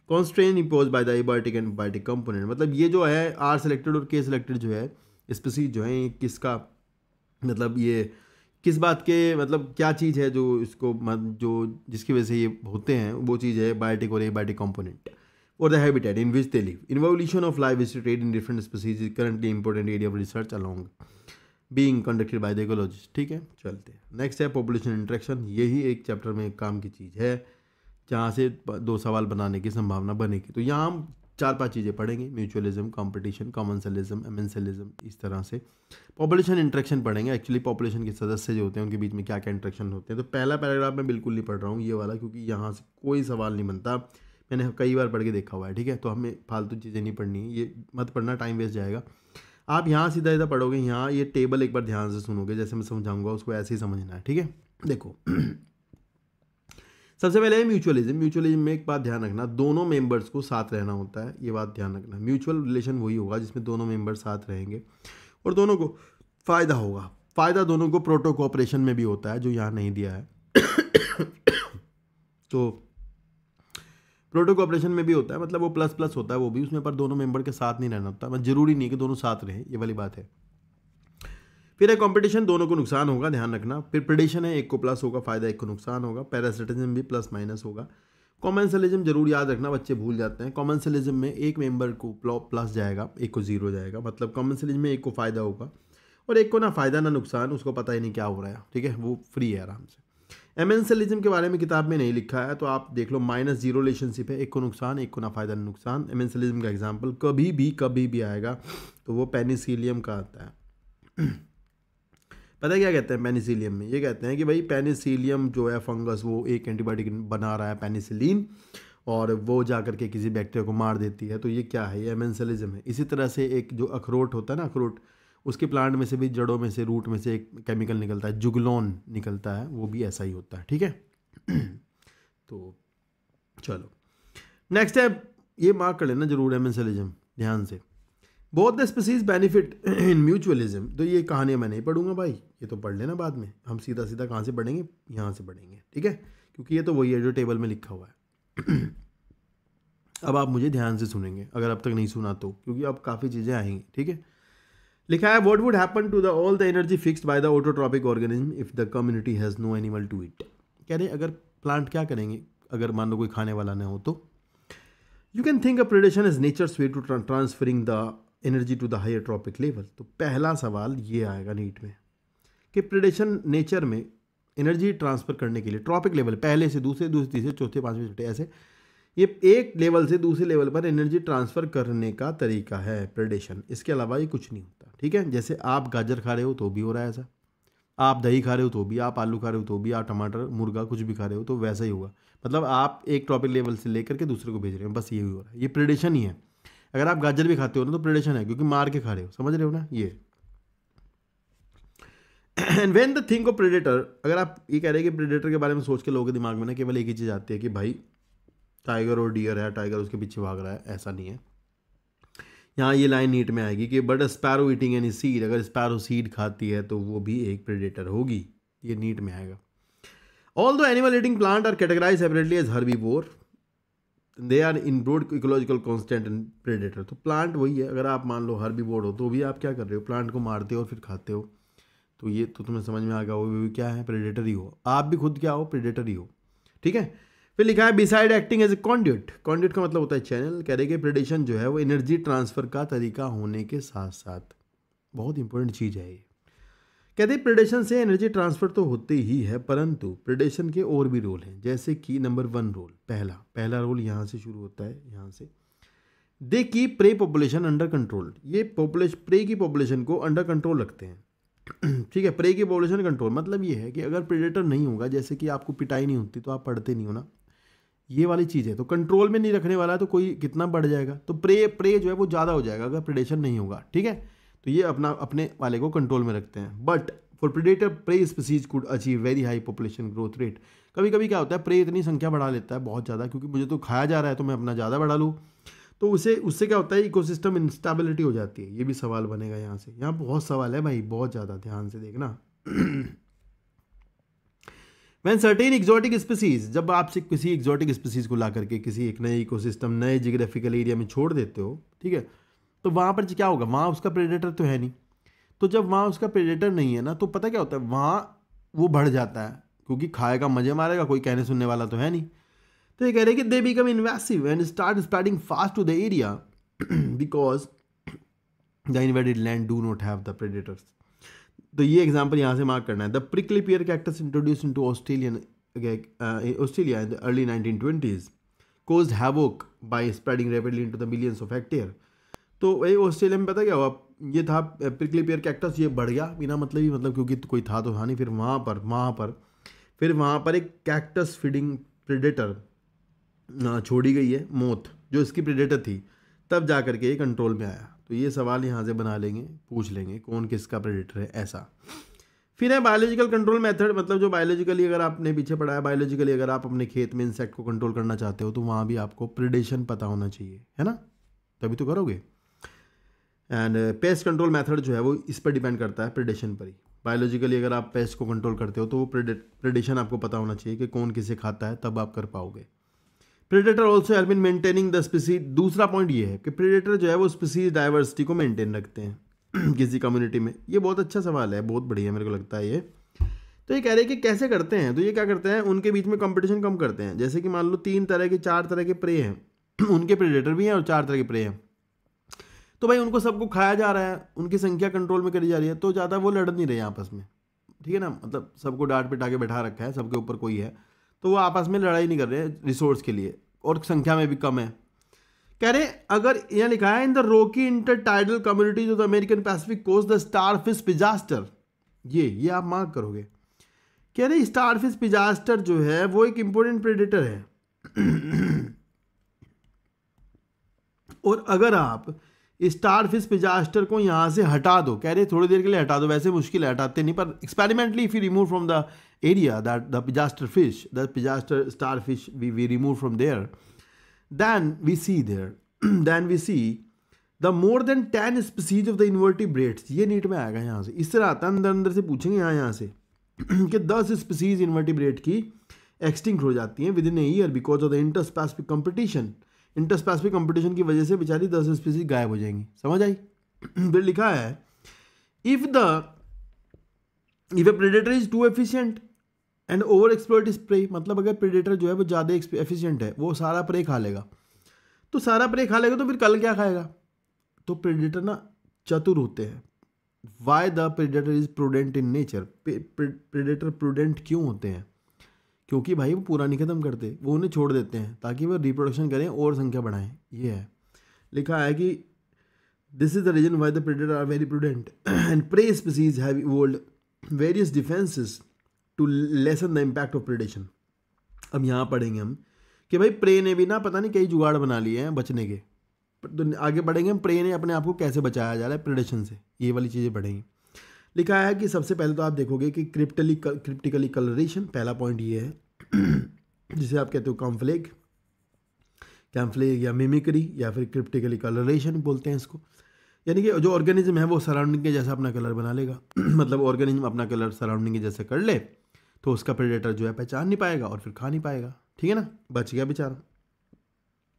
constrain impose by the abiotic and biotic component मतलब ये जो है आर सेलेक्टेड और के सेलेक्टेड जो है स्पेसीज जो है किसका मतलब ये किस बात के मतलब क्या चीज़ है जो इसको मतलब जो जिसकी वजह से ये होते हैं वो चीज़ है बायोटिक और एबायोटिक कंपोनेंट और the habitat in which they live evolution of life history trait in different species is currently important area of research along being conducted by the ecologist ठीक है चलते हैं नेक्स्ट है पॉपुलेशन इंट्रैक्शन यही एक चैप्टर में एक काम की चीज़ है जहाँ से दो सवाल बनाने की संभावना बनेगी तो यहाँ हम चार पांच चीज़ें पढ़ेंगे म्यूचुअलिज्म कंपटीशन कॉमनसलिज्म एमेंसलिज्म इस तरह से पॉपुलेशन इंट्रैक्शन पढ़ेंगे एक्चुअली पॉपुलेशन के सदस्य जो होते हैं उनके बीच में क्या क्या इंट्रैक्शन होते हैं तो पहला पैराग्राफ मैं बिल्कुल नहीं पढ़ रहा हूँ ये वाला क्योंकि यहाँ से कोई सवाल नहीं बनता मैंने कई बार पढ़ के देखा हुआ है ठीक है तो हमें फालतू चीज़ें नहीं पढ़नी है ये मत पढ़ना टाइम वेस्ट जाएगा आप यहाँ सीधा सीधा पढ़ोगे यहाँ ये टेबल एक बार ध्यान से सुनोगे जैसे मैं समझाऊंगा उसको ऐसे ही समझना है ठीक है देखो सबसे पहले है म्यूचुअलिज्म म्यूचुअलिज्म में एक बात ध्यान रखना दोनों मेंबर्स को साथ रहना होता है ये बात ध्यान रखना म्यूचुअल रिलेशन वही होगा जिसमें दोनों मेंबर साथ रहेंगे और दोनों को फ़ायदा होगा फ़ायदा दोनों को प्रोटो कोऑपरेशन में भी होता है जो यहाँ नहीं दिया है तो प्रोटो कॉपरेशन में भी होता है मतलब वो प्लस प्लस होता है वो भी उसमें पर दोनों मेंबर के साथ नहीं रहना होता मतलब जरूरी नहीं कि दोनों साथ रहे ये वाली बात है फिर है कॉम्पिटिशन दोनों को नुकसान होगा ध्यान रखना फिर प्रडिशन है एक को प्लस होगा फायदा एक को नुकसान होगा पैरासिटिज्म भी प्लस माइनस होगा कॉमन सेलिज्म जरूर याद रखना बच्चे भूल जाते हैं कॉमन सेलिज्म में एक मेंबर को प्लस जाएगा एक को जीरो जाएगा मतलब कॉमन सेलिज्म में एक को फ़ायदा होगा और एक को ना फ़ायदा ना नुकसान उसको पता ही नहीं क्या हो रहा है ठीक है वो फ्री है आराम से एमेंसलिज्म के बारे में किताब में नहीं लिखा है तो आप देख लो माइनस जीरो रिलेशनशिप है एक को नुकसान एक को ना फायदा नुकसान एमेंसलिज्म का एग्जाम्पल कभी भी कभी भी आएगा तो वो पेनिसिलियम का आता है पता है क्या कहते हैं पेनिसिलियम में ये कहते हैं कि भाई पेनिसिलियम जो है फंगस वो एक एंटीबायोटिक बना रहा है पेनिसिलिन और वो जा करके किसी बैक्टीरिया को मार देती है तो ये क्या है ये एमेंसलिज्म है इसी तरह से एक जो अखरोट होता है ना अखरोट उसके प्लांट में से भी जड़ों में से रूट में से एक केमिकल निकलता है जुगलॉन निकलता है वो भी ऐसा ही होता है ठीक है तो चलो नेक्स्ट है ये मार्क कर लेना जरूर एमेंसलिज्म ध्यान से बहुत the species benefit in mutualism तो ये कहानियाँ मैं नहीं पढ़ूंगा भाई ये तो पढ़ लेना बाद में हम सीधा सीधा कहाँ से पढ़ेंगे यहाँ से पढ़ेंगे ठीक है क्योंकि ये तो वही है जो टेबल में लिखा हुआ है अब आप मुझे ध्यान से सुनेंगे अगर अब तक नहीं सुना तो क्योंकि अब काफ़ी चीज़ें आएंगी ठीक है लिखा है what would happen to the all the energy fix by the autotrophic organism if the community has no animal to it कह रहे अगर प्लांट क्या करेंगे अगर मान लो कोई खाने वाला ना हो तो you can think a predation is nature way to transferring the energy to the higher trophic level तो पहला सवाल ये आएगा नीट में कि प्रेडेशन नेचर में एनर्जी ट्रांसफ़र करने के लिए ट्रॉपिक लेवल पहले से दूसरे दूसरे तीसरे चौथे पाँचवें छठे ऐसे ये एक लेवल से दूसरे लेवल पर एनर्जी ट्रांसफ़र करने का तरीका है प्रेडेशन इसके अलावा ये कुछ नहीं होता ठीक है जैसे आप गाजर खा रहे हो तो भी हो रहा है ऐसा आप दही खा रहे हो तो भी आप आलू खा रहे हो तो भी आप टमाटर मुर्गा कुछ भी खा रहे हो तो वैसा ही होगा मतलब आप एक टॉपिक लेवल से लेकर के दूसरे को भेज रहे हो बस ये हो रहा है ये प्रेडिशन ही है अगर आप गाजर भी खाते हो ना तो प्रेडिशन है क्योंकि मार के खा रहे हो समझ रहे हो ना ये and when the thing of predator अगर आप ये कह रहे हैं कि प्रेडेटर के बारे में सोच के लोगों के दिमाग में ना केवल एक ही चीज़ आती है कि भाई टाइगर और डियर है टाइगर उसके पीछे भाग रहा है ऐसा नहीं है यहाँ ये लाइन नीट में आएगी कि but sparrow eating any seed अगर स्पैरो सीड खाती है तो वो भी एक प्रेडेटर होगी ये नीट में आएगा all those animal eating plant are categorize separately as bore they are in broad ecological constant in predator तो प्लांट वही है अगर आप मान लो बोर्ड हो तो भी आप क्या कर रहे हो प्लांट को मारते हो और फिर खाते हो तो ये तो तुम्हें समझ में आ गया भी क्या है प्रेडेटर ही हो आप भी खुद क्या हो प्रेडेटर ही हो ठीक है फिर लिखा है beside acting as a conduit conduit का मतलब होता है चैनल कह रहे कि प्रेडिशन जो है वो एनर्जी ट्रांसफर का तरीका होने के साथ साथ बहुत इंपॉर्टेंट चीज़ है ये कहते हैं प्रेडेशन से एनर्जी ट्रांसफर तो होते ही है परंतु प्रेडेशन के और भी रोल हैं जैसे कि नंबर वन रोल पहला पहला रोल यहाँ से शुरू होता है यहाँ से they keep prey population under control ये पॉपुलेशन प्रे की पॉपुलेशन को अंडर कंट्रोल रखते हैं ठीक है प्रे की पॉपुलेशन कंट्रोल मतलब ये है कि अगर प्रेडेटर नहीं होगा जैसे कि आपको पिटाई नहीं होती तो आप पढ़ते नहीं हो ना ये वाली चीज़ है तो कंट्रोल में नहीं रखने वाला है तो कोई कितना बढ़ जाएगा तो प्रे प्रे जो है वो ज़्यादा हो जाएगा अगर प्रिडेशन नहीं होगा ठीक है तो ये अपना अपने वाले को कंट्रोल में रखते हैं but for predator prey species could achieve very high population growth rate कभी कभी क्या होता है प्रे इतनी संख्या बढ़ा लेता है बहुत ज़्यादा क्योंकि मुझे तो खाया जा रहा है तो मैं अपना ज़्यादा बढ़ा लूँ तो उसे उससे क्या होता है इकोसिस्टम इंस्टेबिलिटी हो जाती है ये भी सवाल बनेगा यहाँ से यहाँ बहुत सवाल है भाई बहुत ज़्यादा ध्यान से देखना वैन सर्टेन एक्जॉटिक स्पीसीज जब आप से किसी एक्जॉटिक स्पीसीज को ला करके किसी एक नए इकोसिस्टम नए जियोग्राफिकल एरिया में छोड़ देते हो ठीक है तो वहाँ पर क्या होगा वहाँ उसका प्रेडेटर तो है नहीं तो जब वहाँ उसका प्रेडेटर नहीं है ना तो पता क्या होता है वहाँ वो बढ़ जाता है क्योंकि खाएगा मजे मारेगा कोई कहने सुनने वाला तो है नहीं तो ये कह रहे कि they become invasive and start spreading fast to the area because the invaded land do not have the predators तो ये एग्जाम्पल यहाँ से मार्क करना है the pear cactus introduce into Australian Australia in the early nineteen twenties caused havoc by spreading rapidly into the millions of hectare तो वही ऑस्ट्रेलिया में पता क्या हुआ ये था प्रिक्लिपियर uh, कैक्टस ये बढ़ गया बिना मतलब ही मतलब क्योंकि कोई था तो था नहीं फिर वहाँ पर वहाँ पर फिर वहाँ पर एक कैक्टस फीडिंग प्रिडेटर छोड़ी गई है मोथ जो इसकी प्रिडेटर थी तब जा करके ये कंट्रोल में आया तो ये सवाल यहाँ से बना लेंगे पूछ लेंगे कौन किसका प्रेडिटर है ऐसा फिर है बायोलॉजिकल कंट्रोल मेथड मतलब जो बायोलॉजिकली अगर आपने पीछे पढ़ा है बायोलॉजिकली अगर आप अपने खेत में इंसेक्ट को कंट्रोल करना चाहते हो तो वहाँ भी आपको प्रिडेशन पता होना चाहिए है ना तभी तो करोगे एंड पेस्ट कंट्रोल मेथड जो है वो इस पर डिपेंड करता है प्रिडेशन पर ही बायोलॉजिकली अगर आप पेस्ट को कंट्रोल करते हो तो वो प्रिडेशन आपको पता होना चाहिए कि कौन किसे खाता है तब आप कर पाओगे predator also have been maintaining the species दूसरा पॉइंट ये है कि प्रेडेटर जो है वो स्पीसीज डाइवर्सिटी को मेंटेन रखते हैं किसी कम्युनिटी में ये बहुत अच्छा सवाल है बहुत बढ़िया मेरे को लगता है ये तो ये कह रहे हैं कि कैसे करते हैं तो ये क्या करते हैं उनके बीच में कंपटीशन कम करते हैं जैसे कि मान लो तीन तरह के चार तरह के प्रे हैं उनके प्रेडेटर भी हैं और चार तरह के प्रे हैं तो भाई उनको सबको खाया जा रहा है उनकी संख्या कंट्रोल में करी जा रही है तो ज़्यादा वो लड़ नहीं रहे आपस में ठीक है ना मतलब सबको डांट पिटा के बैठा रखा है सबके ऊपर कोई है तो वो आपस में लड़ाई नहीं कर रहे रिसोर्स के लिए और संख्या में भी कम है कह रहे अगर यहाँ लिखा है in the rocky tidal communities of the American Pacific coast the starfish disaster ये ये आप मांग करोगे कह रहे स्टार फिश डिजास्टर जो है वो एक इंपॉर्टेंट प्रेडिटर है और अगर आप स्टार फिश डिजास्टर को यहाँ से हटा दो कह रहे थोड़ी देर के लिए हटा दो वैसे मुश्किल है हटाते नहीं पर experimentally if you remove from the area that the pijaster fish, the pijaster starfish we, we remove from there, then we see there, then we see the more than ten species of the invertebrates. ये नीट में आएगा यहाँ से इस तरह आता है अंदर अंदर से पूछेंगे यहाँ यहाँ से कि दस स्पीसीज इन्वर्टिब्रेट की एक्सटिंक्ट हो जाती हैं within a year because of the interspecific competition interspecific competition की वजह से बेचारी दस स्पीसीज गायब हो जाएंगी समझ आई फिर लिखा है if the if a predator is too efficient and over exploited prey मतलब अगर प्रेडेटर जो है वो ज़्यादा एफिशिएंट है वो सारा प्रे खा लेगा तो सारा प्रे खा लेगा तो फिर कल क्या खाएगा तो प्रेडेटर ना चतुर होते हैं why the predator is prudent in nature predator prudent क्यों होते हैं क्योंकि भाई वो पूरा नहीं ख़त्म करते वो उन्हें छोड़ देते हैं ताकि वो रिप्रोडक्शन करें और संख्या बढ़ाएं ये है लिखा है कि this is the reason why the predator are very prudent and prey species have evolved various defences to lessen the impact of predation अब यहाँ पढ़ेंगे हम कि भाई प्रे ने भी ना पता नहीं कई जुगाड़ बना लिए हैं बचने के तो आगे बढ़ेंगे हम प्रे ने अपने आप को कैसे बचाया जा रहा है प्रिडेशन से ये वाली चीज़ें पढ़ेंगी लिखा है कि सबसे पहले तो आप देखोगे कि क्रिप्टली क्रिप्टिकली कलरेशन पहला पॉइंट ये है जिसे आप कहते हो कॉम्फ्लेग कैम्फ्लेग या मिमिक्री या फिर क्रिप्टिकली कलरेशन बोलते हैं इसको यानी कि जो ऑर्गेनिज्म है वो सराउंडिंग के जैसा अपना कलर बना लेगा मतलब ऑर्गेनिज्म अपना कलर सराउंडिंग के जैसे कर ले तो उसका प्रेडेटर जो है पहचान नहीं पाएगा और फिर खा नहीं पाएगा ठीक है ना बच गया बेचारा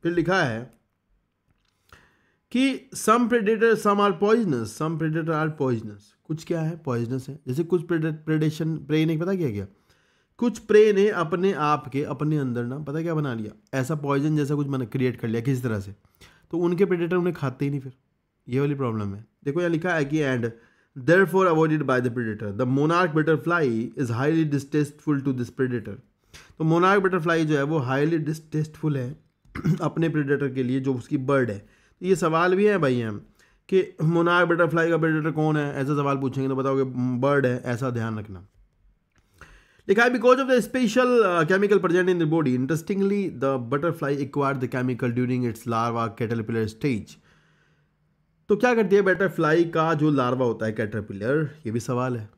फिर लिखा है कि some predator some are poisonous some predator are poisonous कुछ क्या है पॉइजनस है जैसे कुछ प्रेडेशन प्रे ने पता क्या क्या कुछ प्रे ने अपने आप के अपने अंदर ना पता क्या बना लिया ऐसा पॉइजन जैसा कुछ मैंने क्रिएट कर लिया किसी तरह से तो उनके प्रेडेटर उन्हें खाते ही नहीं फिर ये वाली प्रॉब्लम है देखो यहाँ लिखा है कि and therefore avoided by the predator the monarch butterfly is highly distasteful to this predator तो मोनार्क बटरफ्लाई जो है वो हाईली डिस्टेस्टफुल है अपने प्रेडेटर के लिए जो उसकी बर्ड है तो ये सवाल भी है भाई हम कि मोनार्क बटरफ्लाई का प्रेडेटर कौन है ऐसा सवाल पूछेंगे तो बताओगे बर्ड है ऐसा ध्यान रखना लिखा है because of the special chemical present in the body interestingly the butterfly acquire the chemical during its larva caterpillar stage तो क्या करती है बटरफ्लाई का जो लार्वा होता है कैटरपिलर ये भी सवाल है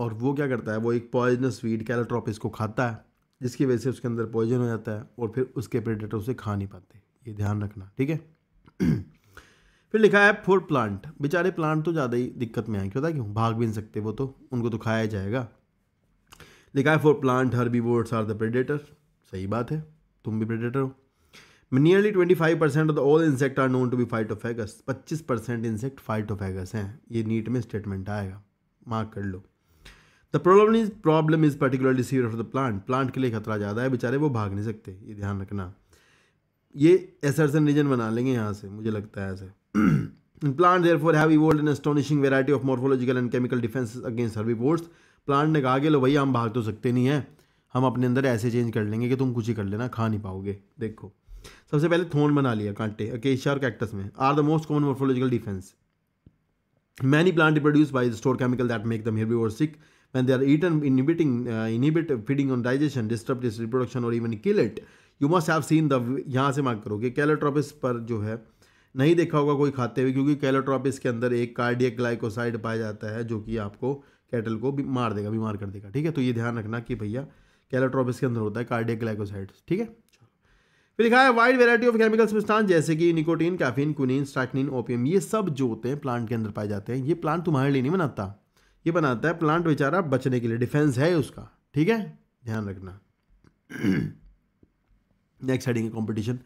और वो क्या करता है वो एक पॉइजनस वीड कैलोट्रॉपिस को खाता है जिसकी वजह से उसके अंदर पॉइजन हो जाता है और फिर उसके प्रेडेटर उसे खा नहीं पाते ये ध्यान रखना ठीक है फिर लिखा है फोर प्लांट बेचारे प्लांट तो ज़्यादा ही दिक्कत में आए क्यों था क्यों भाग भी नहीं सकते वो तो उनको तो खाया जाएगा लिखा है for plant herbivores are the predator सही बात है तुम भी प्रेडेटर हो nearly twenty five percent of all insect are known to be phyto phytophagous पच्चीस परसेंट इंसेक्ट फाइटोफेगस हैं ये नीट में स्टेटमेंट आएगा मार्क कर लो the prob is problem is particularly severe of the plant plant के लिए खतरा ज़्यादा है बेचारे वो भाग नहीं सकते ये ध्यान रखना ये एसरसन रीजन बना लेंगे यहाँ से मुझे लगता है ऐसे plant therefore have evolved an astonishing variety of morphological and chemical defence against herbivores plant ने कहा कि लो भाई हम भाग तो सकते नहीं हैं हम अपने अंदर ऐसे चेंज कर लेंगे कि तुम कुछ ही कर लेना खा नहीं पाओगे देखो सबसे पहले थोन बना लिया कांटे अकेशिया और कैक्टस में are the most common morphological defence many plant produce by store chemical that make them heavy और sick when they are eat inhibiting inhibiting inhibit feeding on digestion disturb its reproduction और even kill it you must have seen the यहाँ से मांग करोगे कैलोट्रॉपिस पर जो है नहीं देखा होगा कोई खाते हुए क्योंकि कैलोट्रॉपिस के अंदर एक कार्डियक ग्लाइकोसाइड पाया जाता है जो कि आपको कैटल को मार देगा बीमार कर देगा ठीक है तो ये ध्यान रखना कि भैया कैलोट्रॉपिस के अंदर होता है कार्डियक ग्लाइकोसाइड ठीक है फिर लिखा है wide variety of chemical substance जैसे कि nicotine caffeine quinine strychnine opium ये सब जो होते हैं प्लांट के अंदर पाए जाते हैं ये प्लांट तुम्हारे लिए नहीं बनाता ये बनाता है प्लांट बेचारा बचने के लिए डिफेंस है उसका ठीक है ध्यान रखना नेक्स्ट हेडिंग है कॉम्पिटिशन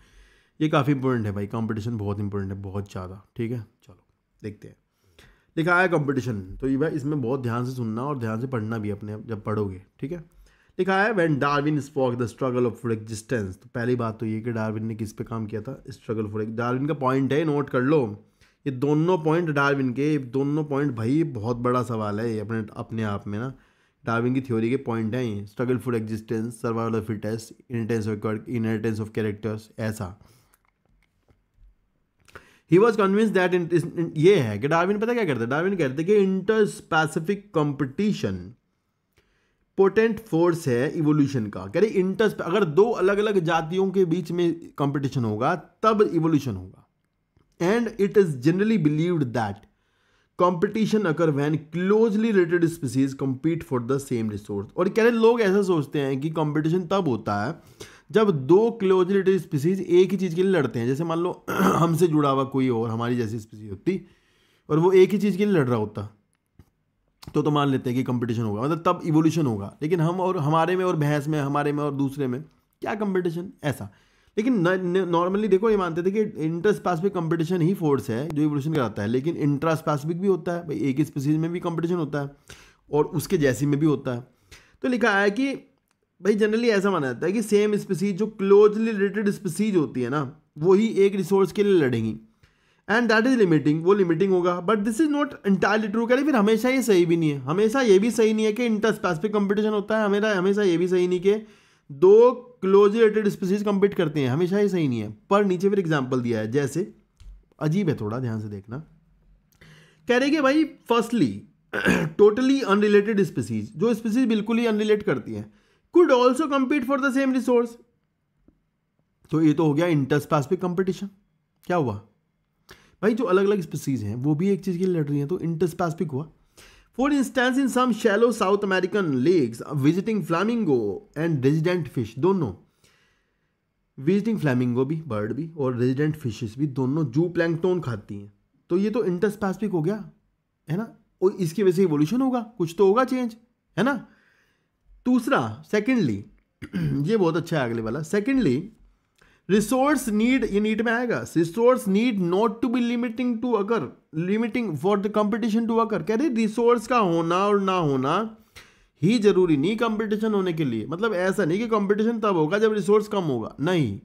ये काफ़ी इंपॉर्टेंट है भाई कॉम्पिटिशन बहुत इंपॉर्टेंट है बहुत ज़्यादा ठीक है चलो देखते हैं लिखा है कॉम्पिटिशन तो ये भाई इसमें बहुत ध्यान से सुनना और ध्यान से पढ़ना भी अपने जब पढ़ोगे ठीक है लिखा है when Darwin spoke the struggle of for existence तो पहली बात तो ये कि डार्विन ने किस पे काम किया था स्ट्रगल फॉर डार्विन का पॉइंट है नोट कर लो ये दोनों पॉइंट डार्विन के ये दोनों पॉइंट भाई बहुत बड़ा सवाल है ये अपने अपने आप में ना डार्विन की थ्योरी के पॉइंट हैं ये struggle for existence survival of fitness intense of inheritance of characters ऐसा ही वॉज कन्विंस दैट ये है कि डार्विन पता क्या करते हैं डार्विन कहते हैं कि interspecific competition potent force है इवोल्यूशन का कह रही इंटर अगर दो अलग अलग जातियों के बीच में कंपटीशन होगा तब इवोल्यूशन होगा and it is generally believed that competition अगर when closely related species compete for the same resource और कह रहे लोग ऐसा सोचते हैं कि कंपटीशन तब होता है जब दो क्लोज रिलेटेड स्पीसीज एक ही चीज़ के लिए लड़ते हैं जैसे मान लो हमसे जुड़ा हुआ कोई और हमारी जैसी स्पीसीज होती और वो एक ही चीज़ के लिए लड़ रहा होता तो तो मान लेते हैं कि कंपटीशन होगा मतलब तब इवोल्यूशन होगा लेकिन हम और हमारे में और भैंस में हमारे में और दूसरे में क्या कंपटीशन ऐसा लेकिन नॉर्मली देखो ये मानते थे कि इंटरस्पैसिफिक कंपटीशन ही फोर्स है जो इवोल्यूशन कराता है लेकिन इंट्रास्पेसिफिक भी होता है भाई एक ही स्पीसीज में भी कंपटीशन होता है और उसके जैसी में भी होता है तो लिखा है कि भाई जनरली ऐसा माना जाता है कि सेम स्पीसीज जो क्लोजली रिलेटेड स्पीसीज होती है ना वही एक रिसोर्स के लिए लड़ेंगी एंड दैट इज लिमिटिंग वो लिमिटिंग होगा but this is not entirely true रही फिर हमेशा ये सही भी नहीं है हमेशा ये भी सही नहीं है कि इंटर स्पेसिफिक कंपटीशन होता है हमेरा हमेशा ये भी सही नहीं कि दो क्लोजली रिलेटेड स्पीसीज कम्पीट करते हैं हमेशा ये सही नहीं है पर नीचे फिर एग्जाम्पल दिया है जैसे अजीब है थोड़ा ध्यान से देखना कह रहे कि भाई फर्स्टली टोटली अनरिलेटेड स्पीसीज जो स्पीसीज बिल्कुल ही अनरिलेट करती हैं could also compete for the same resource तो ये तो हो गया इंटर स्पेसिफिक कंपटीशन क्या हुआ भाई जो अलग अलग स्पीसीज हैं वो भी एक चीज़ के लिए लड़ रही हैं तो इंटरस्पेसिफिक हुआ for instance in some shallow South American lakes visiting flamingo and resident fish दोनों विजिटिंग फ्लैमिंगो भी बर्ड भी और रेजिडेंट फिशेस भी दोनों जू प्लैंकटोन खाती हैं तो ये तो इंटरस्पेसिफिक हो गया है ना और इसकी वजह से इवोल्यूशन होगा कुछ तो होगा चेंज है ना दूसरा सेकेंडली ये बहुत अच्छा है अगले वाला सेकेंडली रिसोर्स नीड ये नीड में आएगा resource need not to be limiting to अगर limiting for the competition to occur कह रहे रिसोर्स का होना और ना होना ही जरूरी नहीं कंपटीशन होने के लिए मतलब ऐसा नहीं कि कंपटीशन तब होगा जब रिसोर्स कम होगा नहीं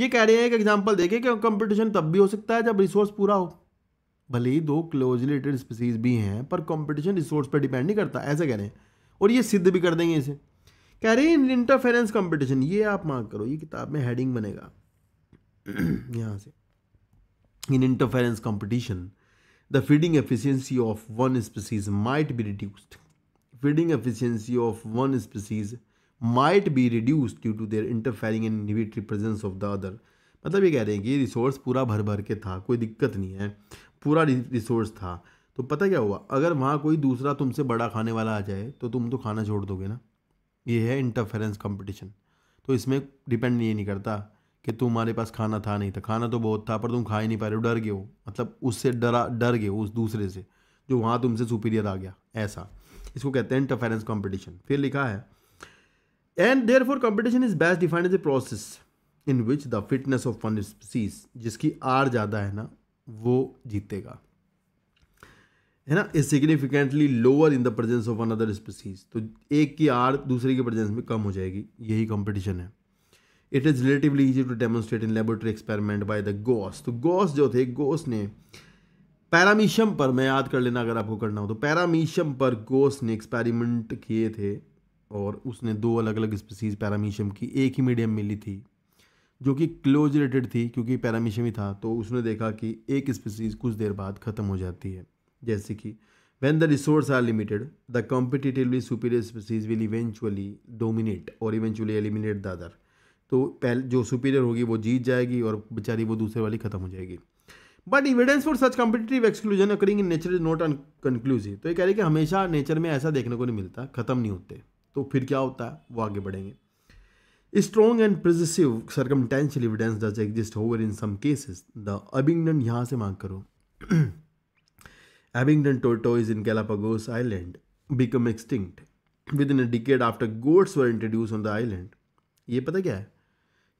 ये कह रहे हैं एक एग्जाम्पल देखें कि कंपटीशन तब भी हो सकता है जब रिसोर्स पूरा हो भले ही दो क्लोज रिलेटेड स्पीसीज भी हैं पर कंपटीशन रिसोर्स पर डिपेंड नहीं करता ऐसा कह रहे हैं और ये सिद्ध भी कर देंगे इसे कह रहे हैं इंटरफेरेंस कंपटीशन ये आप मांग करो ये किताब में हेडिंग बनेगा यहाँ से in interference competition the feeding efficiency of one species might be reduced feeding efficiency of one species might be reduce due to their interfering and inhibitory presence of the other मतलब ये कह रहे हैं कि रिसोर्स पूरा भर भर के था कोई दिक्कत नहीं है पूरा रिसोर्स था तो पता क्या हुआ अगर वहाँ कोई दूसरा तुमसे बड़ा खाने वाला आ जाए तो तुम तो खाना छोड़ दोगे ना ये है इंटरफेरेंस कॉम्पिटिशन तो इसमें डिपेंड ये नहीं करता कि तुम्हारे पास खाना था नहीं था खाना तो बहुत था पर तुम खा ही नहीं पा रहे हो डर गए हो मतलब उससे डरा डर गए हो उस दूसरे से जो वहाँ तुमसे सुपीरियर आ गया ऐसा इसको कहते हैं इंटरफेरेंस कॉम्पिटिशन फिर लिखा है and therefore competition is best defined as a process in which the fitness of one species जिसकी आर ज़्यादा है ना वो जीतेगा है ना is significantly lower in the presence of another species तो एक की आर दूसरे के प्रेजेंस में कम हो जाएगी यही कॉम्पिटिशन है it is relatively easy to demonstrate in laboratory experiment by the Gause तो गोस जो थे गोस ने पैरामीशियम पर मैं याद कर लेना अगर आपको करना हो तो पैरामीशियम पर गोस ने एक्सपेरिमेंट किए थे और उसने दो अलग अलग स्पीसीज पैरामीशियम की एक ही मीडियम मिली थी जो कि क्लोज रिलेटेड थी क्योंकि पैरामीशियम ही था तो उसने देखा कि एक स्पीसीज कुछ देर बाद ख़त्म हो जाती है जैसे कि when the resource are limited the competitively superior species will eventually dominate और इवेंचुअली एलिमिनेट द अदर तो पहले जो सुपीरियर होगी वो जीत जाएगी और बेचारी वो दूसरे वाली खत्म हो जाएगी but evidence for such competitive exclusion occurring in nature is not conclusive तो ये कह रहे कि हमेशा नेचर में ऐसा देखने को नहीं मिलता खत्म नहीं होते तो फिर क्या होता है वो आगे बढ़ेंगे strong and persuasive circumstantial evidence does exist however in some cases the Abingdon यहाँ से मांग करो एबिंगडन टोटो is in Galapagos island become extinct within a decade after goats were introduce on the island ये पता क्या है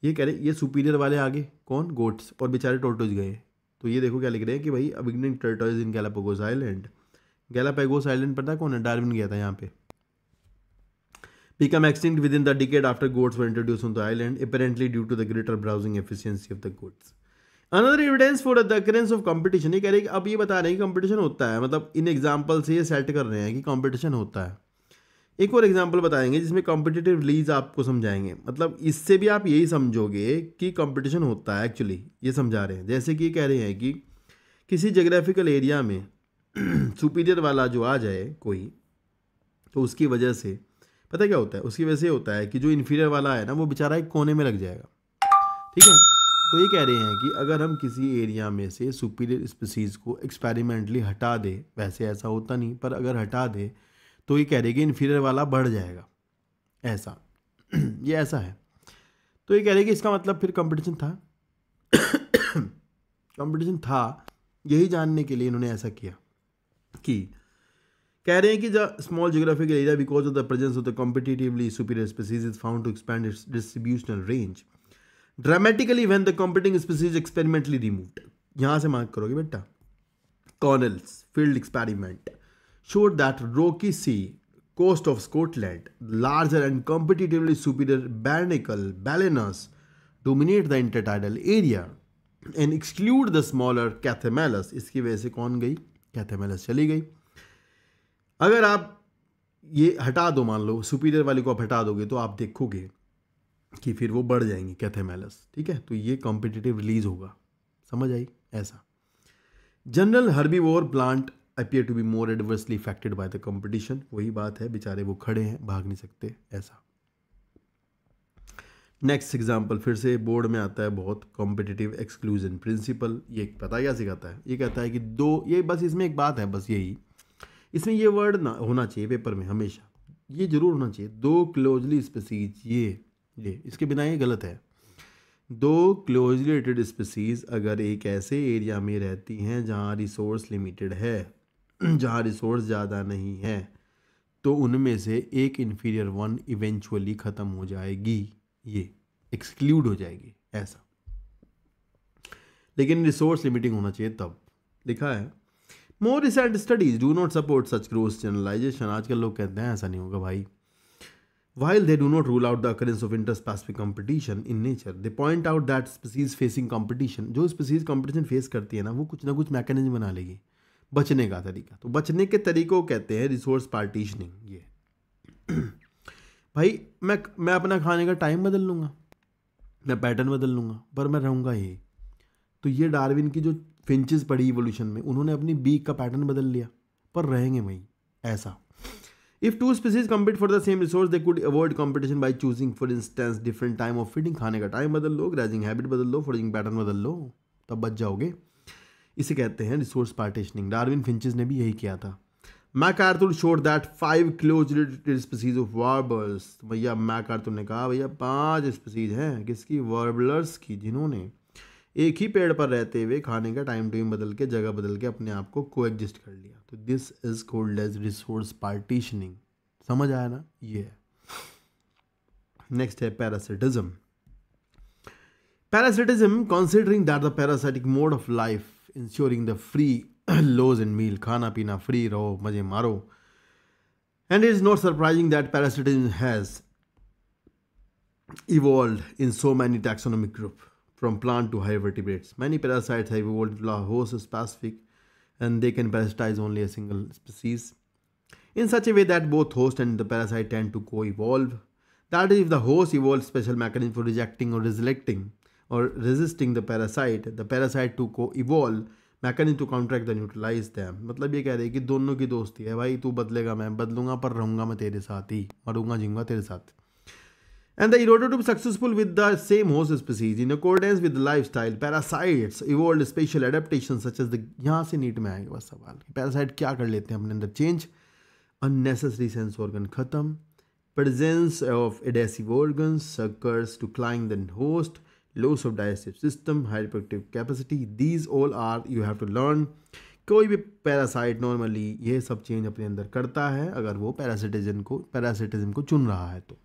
ये कह रहे ये सुपीरियर वाले आगे कौन गोट्स और बेचारे टोटोज गए तो ये देखो क्या लिख रहे हैं कि भाई अबिग्नेंट tortoise in Galapagos island Galapagos island पता कौन है डार्विन गया था यहाँ पे become extinct within the after after were introduce on the island apparently due to the greater browsing efficiency of the goats. Another evidence for the occurrence of competition ये कह रहे हैं कि अब ये बता रहे हैं कि कॉम्पिटिशन होता है मतलब इन एग्जाम्पल से ये सेट कर रहे हैं कि कॉम्पिटिशन होता है एक और एग्जाम्पल बताएंगे जिसमें कॉम्पिटिटिव रिलीज आपको समझाएंगे मतलब इससे भी आप यही समझोगे कि कॉम्पिटिशन होता है एक्चुअली ये समझा रहे हैं जैसे कि कह रहे हैं कि किसी जोग्राफिकल एरिया में सुपीरियर वाला जो आ जाए कोई तो उसकी वजह से पता क्या होता है उसकी वजह से होता है कि जो इन्फीरियर वाला है ना वो बेचारा एक कोने में लग जाएगा ठीक है तो ये कह रहे हैं कि अगर हम किसी एरिया में से सुपीरियर स्पीसीज़ को एक्सपेरिमेंटली हटा दें वैसे ऐसा होता नहीं पर अगर हटा दें तो ये कह रही है कि इन्फीरियर वाला बढ़ जाएगा ऐसा ये ऐसा है तो ये कह रही है कि इसका मतलब फिर कंपटीशन था कंपटीशन था यही जानने के लिए इन्होंने ऐसा किया कि कह रहे हैं कि the small geographical area because of the presence of the competitively superior species is found to expand its distributional range dramatically when the competing species experimentally remove यहाँ से मार्क करोगे बेटा Connell's field experiment showed that Rocky Sea, coast of Scotland, larger and competitively superior barnacle balenas dominate the intertidal area and exclude the smaller Cathemalus. इसकी वजह से कौन गई Cathemalus चली गई अगर आप ये हटा दो मान लो सुपीरियर वाली को आप हटा दोगे तो आप देखोगे कि फिर वो बढ़ जाएंगे कैथेमेलस ठीक है तो ये कॉम्पिटिटिव रिलीज होगा समझ आई ऐसा general herbivore plant appear to be more adversely affected by the competition वही बात है बेचारे वो खड़े हैं भाग नहीं सकते ऐसा नेक्स्ट एग्जाम्पल फिर से बोर्ड में आता है बहुत कॉम्पिटिटिव एक्सक्लूजन प्रिंसिपल ये पता क्या सिखाता है ये कहता है कि दो ये बस इसमें एक बात है बस यही इसमें ये वर्ड ना होना चाहिए पेपर में हमेशा ये जरूर होना चाहिए दो क्लोजली स्पेसीज ये ये इसके बिना ये गलत है दो क्लोजली रिलेटेड स्पेसीज अगर एक ऐसे एरिया में रहती हैं जहाँ रिसोर्स लिमिटेड है जहाँ रिसोर्स ज़्यादा नहीं है तो उनमें से एक इन्फीरियर वन इवेंचुअली ख़त्म हो जाएगी ये एक्सक्लूड हो जाएगी ऐसा लेकिन रिसोर्स लिमिटिंग होना चाहिए तब लिखा है more recent studies do not support such gross generalization आजकल लोग कहते हैं ऐसा नहीं होगा भाई while they do not rule out the occurrence of interspecific competition in nature they point out that species facing competition जो स्पीसीज कॉम्पिटिशन फेस करती है ना वो कुछ ना कुछ मैकेनिज्म बना लेगी बचने का तरीका तो बचने के तरीकों कहते हैं रिसोर्स पार्टीशनिंग ये भाई मैं मैं अपना खाने का टाइम बदल लूँगा मैं पैटर्न बदल लूँगा पर मैं रहूँगा ही तो ये डार्विन की जो फिंचेस पड़ी इवोल्यूशन में उन्होंने अपनी बीक का पैटर्न बदल लिया पर रहेंगे भाई ऐसा if two species compete for the same resource they could avoid competition by choosing for instance different time of feeding खाने का टाइम बदल लो ग्रेजिंग हैबिट बदल लो फॉरिंग पैटर्न बदल लो तब बच जाओगे इसे कहते हैं रिसोर्स पार्टिशनिंग डार्विन फिंचेस ने भी यही किया था MacArthur showed that five close related species of warblers भैया मैकार्थुर ने कहा भैया पांच स्पीसीज हैं किसकी वार्बलर्स की जिन्होंने एक ही पेड़ पर रहते हुए खाने का टाइम टाइम बदल के जगह बदल के अपने आप को को एग्जिस्ट कर लिया तो this is called as resource partitioning समझ आया ना ये है नेक्स्ट है parasitism parasitism considering that the parasitic mode of life ensuring the free lows and meal, khana pina free raho, maje maro. And it is not surprising that parasitism has evolved in so many taxonomic groups, from plant to higher vertebrates. Many parasites have evolved to host specific and they can parasitize only a single species in such a way that both host and the parasite tend to co-evolve. That is, if the host evolves special mechanism for rejecting or reselecting or resisting the parasite, the parasite to co-evolve mechanism to contract the neutralize them मतलब ये कह रही है कि दोनों की दोस्ती है भाई तू बदलेगा मैं बदलूंगा पर रहूंगा मैं तेरे साथ ही मरूंगा जीऊंगा तेरे साथ And the eroded to be successful with the same host species in accordance with the lifestyle, parasites evolved special adaptations such as the यहाँ से नीट में आएगा बस सवाल पैरासाइट क्या कर लेते हैं अपने अंदर चेंज unnecessary sense organ खत्म presence of adhesive organs occurs to climb the host loss of digestive system hyperactive capacity these all are you have to learn कोई भी पैरासाइट नॉर्मली ये सब चेंज अपने अंदर करता है अगर वो पैरासिटिजन को पैरासिटिज्म को चुन रहा है तो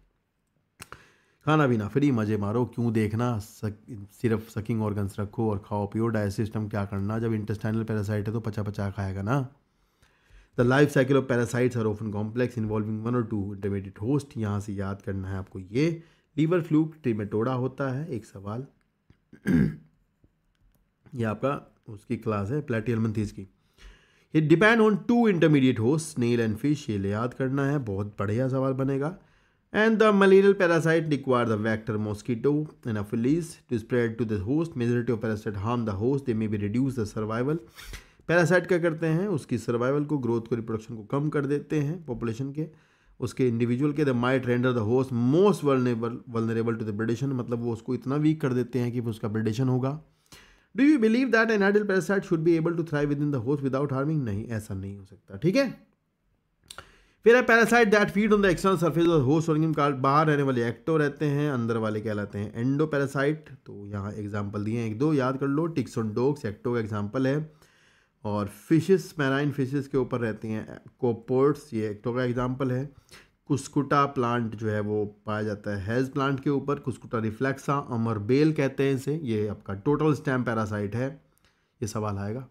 खाना पीना फ्री मज़े मारो क्यों देखना सक, सिर्फ सकिंग ऑर्गन्स रखो और खाओ पियो डाइजेस्ट सिस्टम क्या करना जब इंटेस्टाइनल पैरासाइट है तो पचा पचा खाएगा ना the life cycle of parasites are often complex involving one और टू इंटरमीडिएट होस्ट यहाँ से याद करना है आपको ये लीवर फ्लूक ट्रीमेटोडा होता है एक सवाल ये आपका उसकी क्लास है प्लेटियल मंथीज की ये depend on two intermediate host snail and fish ये याद करना है बहुत बढ़िया सवाल बनेगा and and the malarial parasite require the vector mosquito anopheles to spread to the host majority of parasite harm the host they may be reduce the survival parasite क्या करते हैं उसकी सर्वाइवल को ग्रोथ को रिप्रोडक्शन को कम कर देते हैं पॉपुलेशन के उसके इंडिविजुअल के they might render the host most vulnerable vulnerable to the predation मतलब वो उसको इतना वीक कर देते हैं कि फिर उसका ब्रिडेशन होगा do you believe that an adult parasite should be able to thrive within the host without harming नहीं ऐसा नहीं हो सकता ठीक है फिर है parasite that feed on the external surface of host organism कार्ड बाहर रहने वाले एक्टो रहते हैं अंदर वाले कहलाते हैं एंडो पैरासाइट तो यहाँ एग्जाम्पल दिए हैं एक दो याद कर लो टिक्स ऑन डोग्स एक्टो का एग्जाम्पल है और फिशेस मैराइन फिशेस के ऊपर रहती हैं कोपोर्ट्स ये एक तो का एग्जांपल है कुस्कुटा प्लांट जो है वो पाया जाता है हेज प्लांट के ऊपर कुस्कुटा रिफ्लेक्सा अमर बेल कहते हैं इसे ये आपका टोटल स्टैम पैरासाइट है ये सवाल आएगा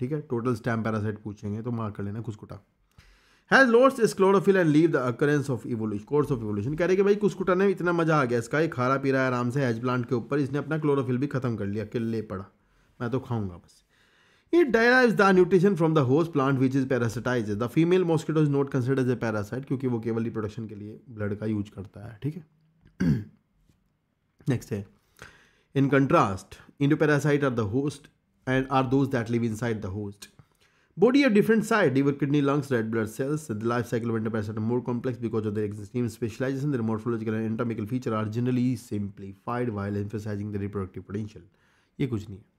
ठीक है टोटल स्टैम पैरासाइट पूछेंगे तो मार्क कर लेना कुस्कुटा हैज लोड्स its chlorophyll and leave the occurrence of evolution course of evolution कह रहे कि भाई कुस्कुटा ने इतना मजा आ गया इसका ये खा पी रहा है आराम से हैज प्लांट के ऊपर इसने अपना क्लोरोफिल भी खत्म कर लिया किले पड़ा मैं तो खाऊंगा बस It derives the nutrition from the host plant which is parasitized. The female mosquito is not considered as a parasite क्योंकि वो केवल रिप्रोडक्शन के लिए ब्लड का यूज करता है ठीक है नेक्स्ट है in contrast endo parasite are the host and are those that live inside the host body of different size liver kidney lungs red blood cells the life cycle of enterprise are more complex because of their extreme specialization their morphological and anatomical feature are generally simplified while emphasizing the reproductive potential ये कुछ नहीं है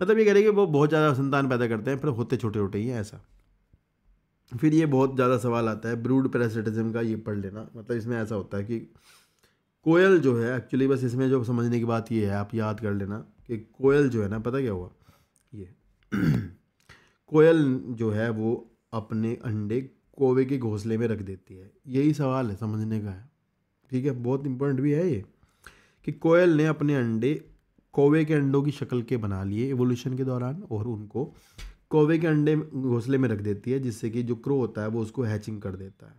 मतलब ये कह रहे कि वो बहुत ज़्यादा संतान पैदा करते हैं फिर होते छोटे छोटे ही हैं ऐसा फिर ये बहुत ज़्यादा सवाल आता है ब्रूड पैरासिटिज्म का ये पढ़ लेना मतलब इसमें ऐसा होता है कि कोयल जो है एक्चुअली बस इसमें जो समझने की बात ये है आप याद कर लेना कि कोयल जो है ना पता क्या हुआ ये कोयल जो है वो अपने अंडे कोवे के घोंसले में रख देती है यही सवाल है समझने का है ठीक है बहुत इंपॉर्टेंट भी है ये कि कोयल ने अपने अंडे कोवे के अंडों की शक्ल के बना लिए एवोल्यूशन के दौरान और उनको कोवे के अंडे घोंसले में रख देती है जिससे कि जो क्रो होता है वो उसको हैचिंग कर देता है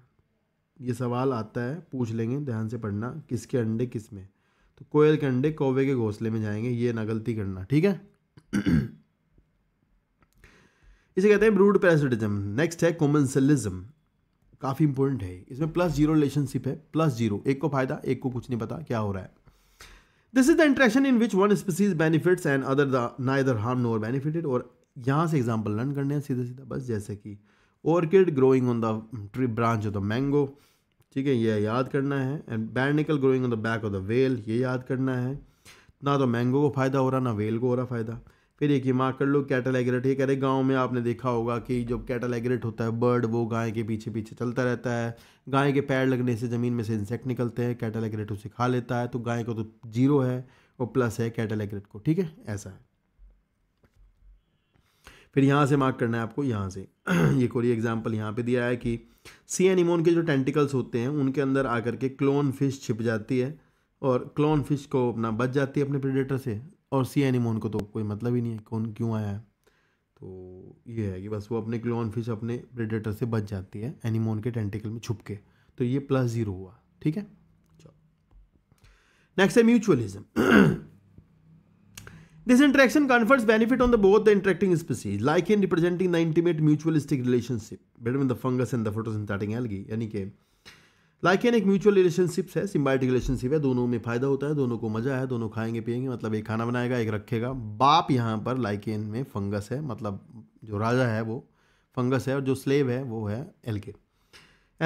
ये सवाल आता है पूछ लेंगे ध्यान से पढ़ना किसके अंडे किस में तो कोयल के अंडे कोवे के घोंसले में जाएंगे ये ना गलती करना ठीक है इसे कहते हैं ब्रूड पैरासिटिज्म नेक्स्ट है कॉमनसेलिज्म काफ़ी इंपॉर्टेंट है इसमें प्लस जीरो रिलेशनशिप है प्लस जीरो एक को फायदा एक को कुछ नहीं पता क्या हो रहा है this is the interaction in which one species benefits and other the neither harm nor benefited और यहाँ से एग्जाम्पल लर्न करने हैं सीधा सीधा बस जैसे कि orchid growing on the tree branch of the mango ठीक है ये याद करना है and barnacle growing on the back of the whale ये याद करना है ना तो मैंगो को फ़ायदा हो रहा ना वेल को हो रहा फ़ायदा फिर एक ही मार्क कर लो कैटल एग्रेट ये कह रहे गाँव में आपने देखा होगा कि जब कैटल एग्रेट होता है बर्ड वो गाय के पीछे पीछे चलता रहता है गाय के पैर लगने से ज़मीन में से इंसेक्ट निकलते हैं कैटल एग्रेट उसे खा लेता है तो गाय को तो जीरो है और प्लस है कैटल एग्रेट को ठीक है ऐसा है फिर यहाँ से मार्क करना है आपको यहाँ से ये कोई एग्जाम्पल यहाँ पे दिया है कि सी एनिमोन के जो टेंटिकल्स होते हैं उनके अंदर आकर के क्लोन फिश छिप जाती है और क्लोन फिश को अपना बच जाती है अपने प्रेडेटर से और सी एनिमोन को तो कोई मतलब ही नहीं है कौन क्यों आया है तो ये है कि बस वो अपने क्लोन फिश अपने प्रेडेटर से बच जाती है एनिमोन के टेंटिकल में छुप के तो ये प्लस जीरो हुआ ठीक है चलो नेक्स्ट है mutualism this interaction confers benefit on the both the interacting species like in representing the intimate mutualistic relationship between the fungus and the photosynthetic algae यानी कि लाइकेन एक म्यूचुअल रिलेशनशिप है सिम्बायटिक रिलेशनशिप है दोनों में फ़ायदा होता है दोनों को मज़ा है दोनों खाएंगे पिएंगे मतलब एक खाना बनाएगा एक रखेगा बाप यहाँ पर लाइकेन में फंगस है मतलब जो राजा है वो फंगस है और जो स्लेव है वो है एलगे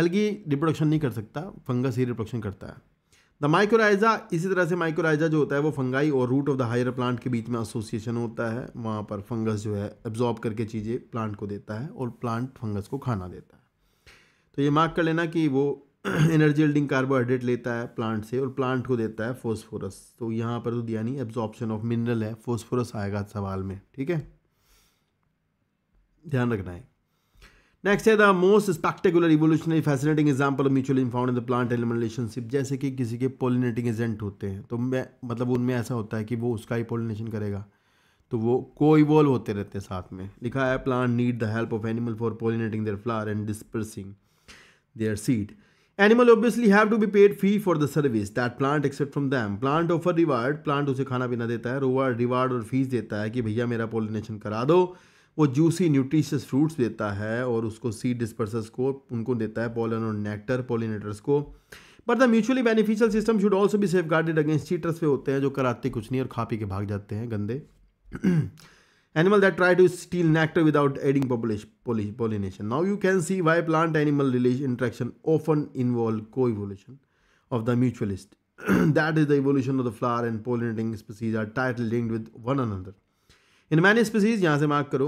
एलगी रिप्रोडक्शन नहीं कर सकता फंगस ही रिप्रोडक्शन करता है द माइक्रोराइजा इसी तरह से माइक्रोराइजा जो होता है वो फंगाई और root of the higher plant के बीच में एसोसिएशन होता है वहाँ पर फंगस जो है एब्जॉर्ब करके चीज़ें प्लांट को देता है और प्लांट फंगस को खाना देता है तो ये मार्क कर लेना कि वो एनर्जी एल्डिंग कार्बोहाइड्रेट लेता है प्लांट से और प्लांट को देता है फोस्फोरस तो यहाँ पर तो दिया नहीं एब्जॉर्प्शन ऑफ मिनरल है फोस्फोरस आएगा सवाल में ठीक है ध्यान रखना है नेक्स्ट है the most spectacular evolutionary fascinating example of mutual found in the plant animal relationship जैसे कि किसी के पोलिनेटिंग एजेंट होते हैं तो मैं मतलब उनमें ऐसा होता है कि वो उसका ही पोलिनेशन करेगा तो वो को इवॉल्व होते रहते हैं साथ में लिखा है plant need the help of animal for pollinating their flower and dispersing their seed animal obviously have to be paid fee for the service that plant accept from them plant offer reward plant उसे खाना पीना देता है रोवार्ड रिवार्ड और फीस देता है कि भैया मेरा पोलिनेशन करा दो वो जूसी न्यूट्रिशियस फ्रूट्स देता है और उसको सीड डिस्पर्सर्स को उनको देता है पोलन और नेक्टर पोलिनेटर्स को but the mutually beneficial system should also भी सेफ गार्डेड अगेंस्ट चीटर्स पे होते हैं जो कराते कुछ नहीं और खा पी के भाग जाते हैं गंदे Animal that try to steal nectar without aiding pollination. Now you can see why plant-animal relation interaction often involve co-evolution of the mutualist. that is, the evolution of the flower and pollinating species are tightly linked with one another. In many species, yahan se mark karo,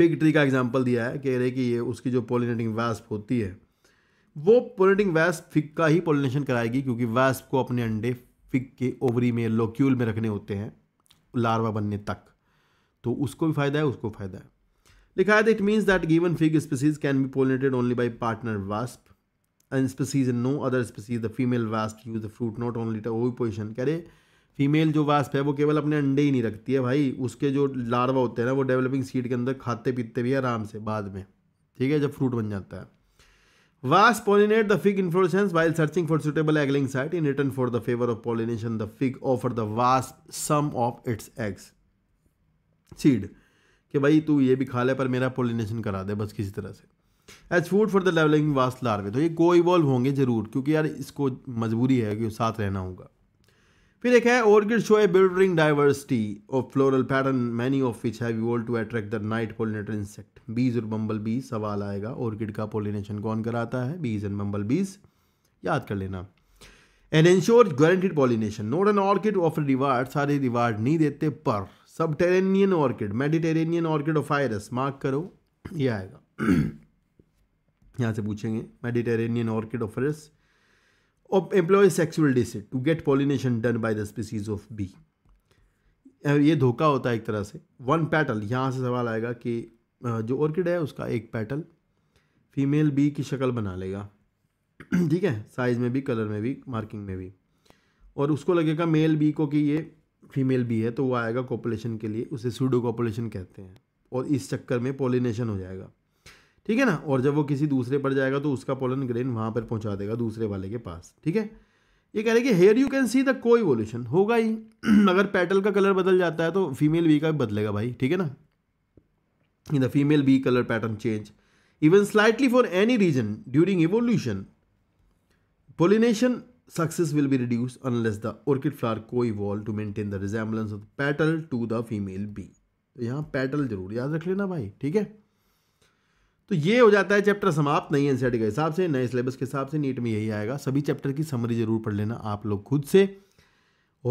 fig tree ka example diya hai, keh rahe ki ye uski jo pollinating wasp hoti hai, वो पोलिनेटिंग वैस्प फिग का ही पोलिनेशन कराएगी क्योंकि वैस्प को अपने अंडे फिग के ओवरी में लोक्यूल में रखने होते हैं लार्वा बनने तक तो उसको भी फायदा है उसको फायदा है लिखा है it means that given fig species can be pollinated only by partner wasp and species in no other species the female wasp use the fruit not only वो पोजिशन कह रहे फीमेल जो वास्प है वो केवल अपने अंडे ही नहीं रखती है भाई उसके जो लार्वा होते हैं ना वो डेवलपिंग सीड के अंदर खाते पीते भी आराम से बाद में ठीक है जब फ्रूट बन जाता है wasp pollinate the fig inflorescence while searching for suitable egg laying site in return for the favour of pollination the fig offer the wasp some of its eggs seed कि भाई तू ये भी खा ले पर मेरा पोलिनेशन करा दे बस किसी तरह से as food for the levelling wasp larvae तो ये को इवॉल्व होंगे ज़रूर क्योंकि यार इसको मजबूरी है कि साथ रहना होगा फिर एक है orchid show a bewildering diversity of floral pattern many of which have to attract the night pollinator insect bees और बम्बल बीज सवाल आएगा ऑर्किड का पोलिनेशन कौन कराता है बीज एंड बम्बल बीज याद कर लेना and ensure guaranteed pollination not an orchid offer reward सारे रिवार्ड नहीं देते पर सब टेरेनियन orchid Mediterranean orchid Ophrys mark करो ये आएगा यहाँ से पूछेंगे Mediterranean orchid Ophrys employ sexual deceit to get pollination done by the species of bee ये धोखा होता है एक तरह से वन पैटल यहाँ से सवाल आएगा कि जो ऑर्किड है उसका एक पैटल फीमेल बी की शक्ल बना लेगा ठीक है साइज़ में भी कलर में भी मार्किंग में भी और उसको लगेगा मेल बी को कि ये फीमेल भी है तो वो आएगा कॉपुलेशन के लिए उसे सूडो कॉपुलेशन कहते हैं और इस चक्कर में पोलिनेशन हो जाएगा ठीक है ना और जब वो किसी दूसरे पर जाएगा तो उसका पोलन ग्रेन वहाँ पर पहुँचा देगा दूसरे वाले के पास ठीक है ये कह रहे कि here you can see the coevolution होगा ही अगर पेटल का कलर बदल जाता है तो फीमेल बी का भी बदलेगा भाई ठीक है ना in the female bee colour pattern change even slightly for any reason during evolution pollination success will be reduced unless the orchid flower co-evolve to maintain the resemblance of the petal to the female bee तो यहाँ पेटल जरूर याद रख लेना भाई ठीक है तो ये हो जाता है चैप्टर समाप्त नहीं एन के हिसाब से नए सिलेबस के हिसाब से नीट में यही आएगा सभी चैप्टर की समरी जरूर पढ़ लेना आप लोग खुद से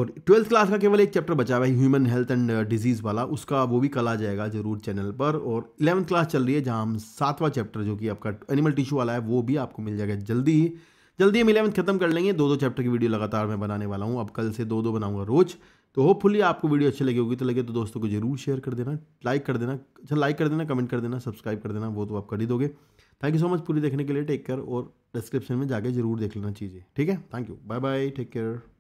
और ट्वेल्थ क्लास का केवल एक चैप्टर बचा हुआ है ह्यूमन हेल्थ एंड डिजीज़ वाला उसका वो भी कल आ जाएगा जरूर चैनल पर और इलेवंथ क्लास चल रही है जहाँ हम सातवां चैप्टर जो कि आपका एनिमल टिश्यू वाला है वो भी आपको मिल जाएगा जल्दी ही जल्दी हम इलेवंथ खत्म कर लेंगे दो दो चैप्टर की वीडियो लगातार मैं बनाने वाला हूँ अब कल से दो दो बनाऊंगा रोज तो होपफुली आपको वीडियो अच्छी लगी होगी तो लगे तो दोस्तों को जरूर शेयर कर देना लाइक कर देना अच्छा लाइक कर देना कमेंट कर देना सब्सक्राइब कर देना वो तो आप कर ही दोगे थैंक यू सो मच पूरी देखने के लिए टेक केयर और डिस्क्रिप्शन में जाके जरूर देख लेना चीज़ें ठीक है thank you bye bye take care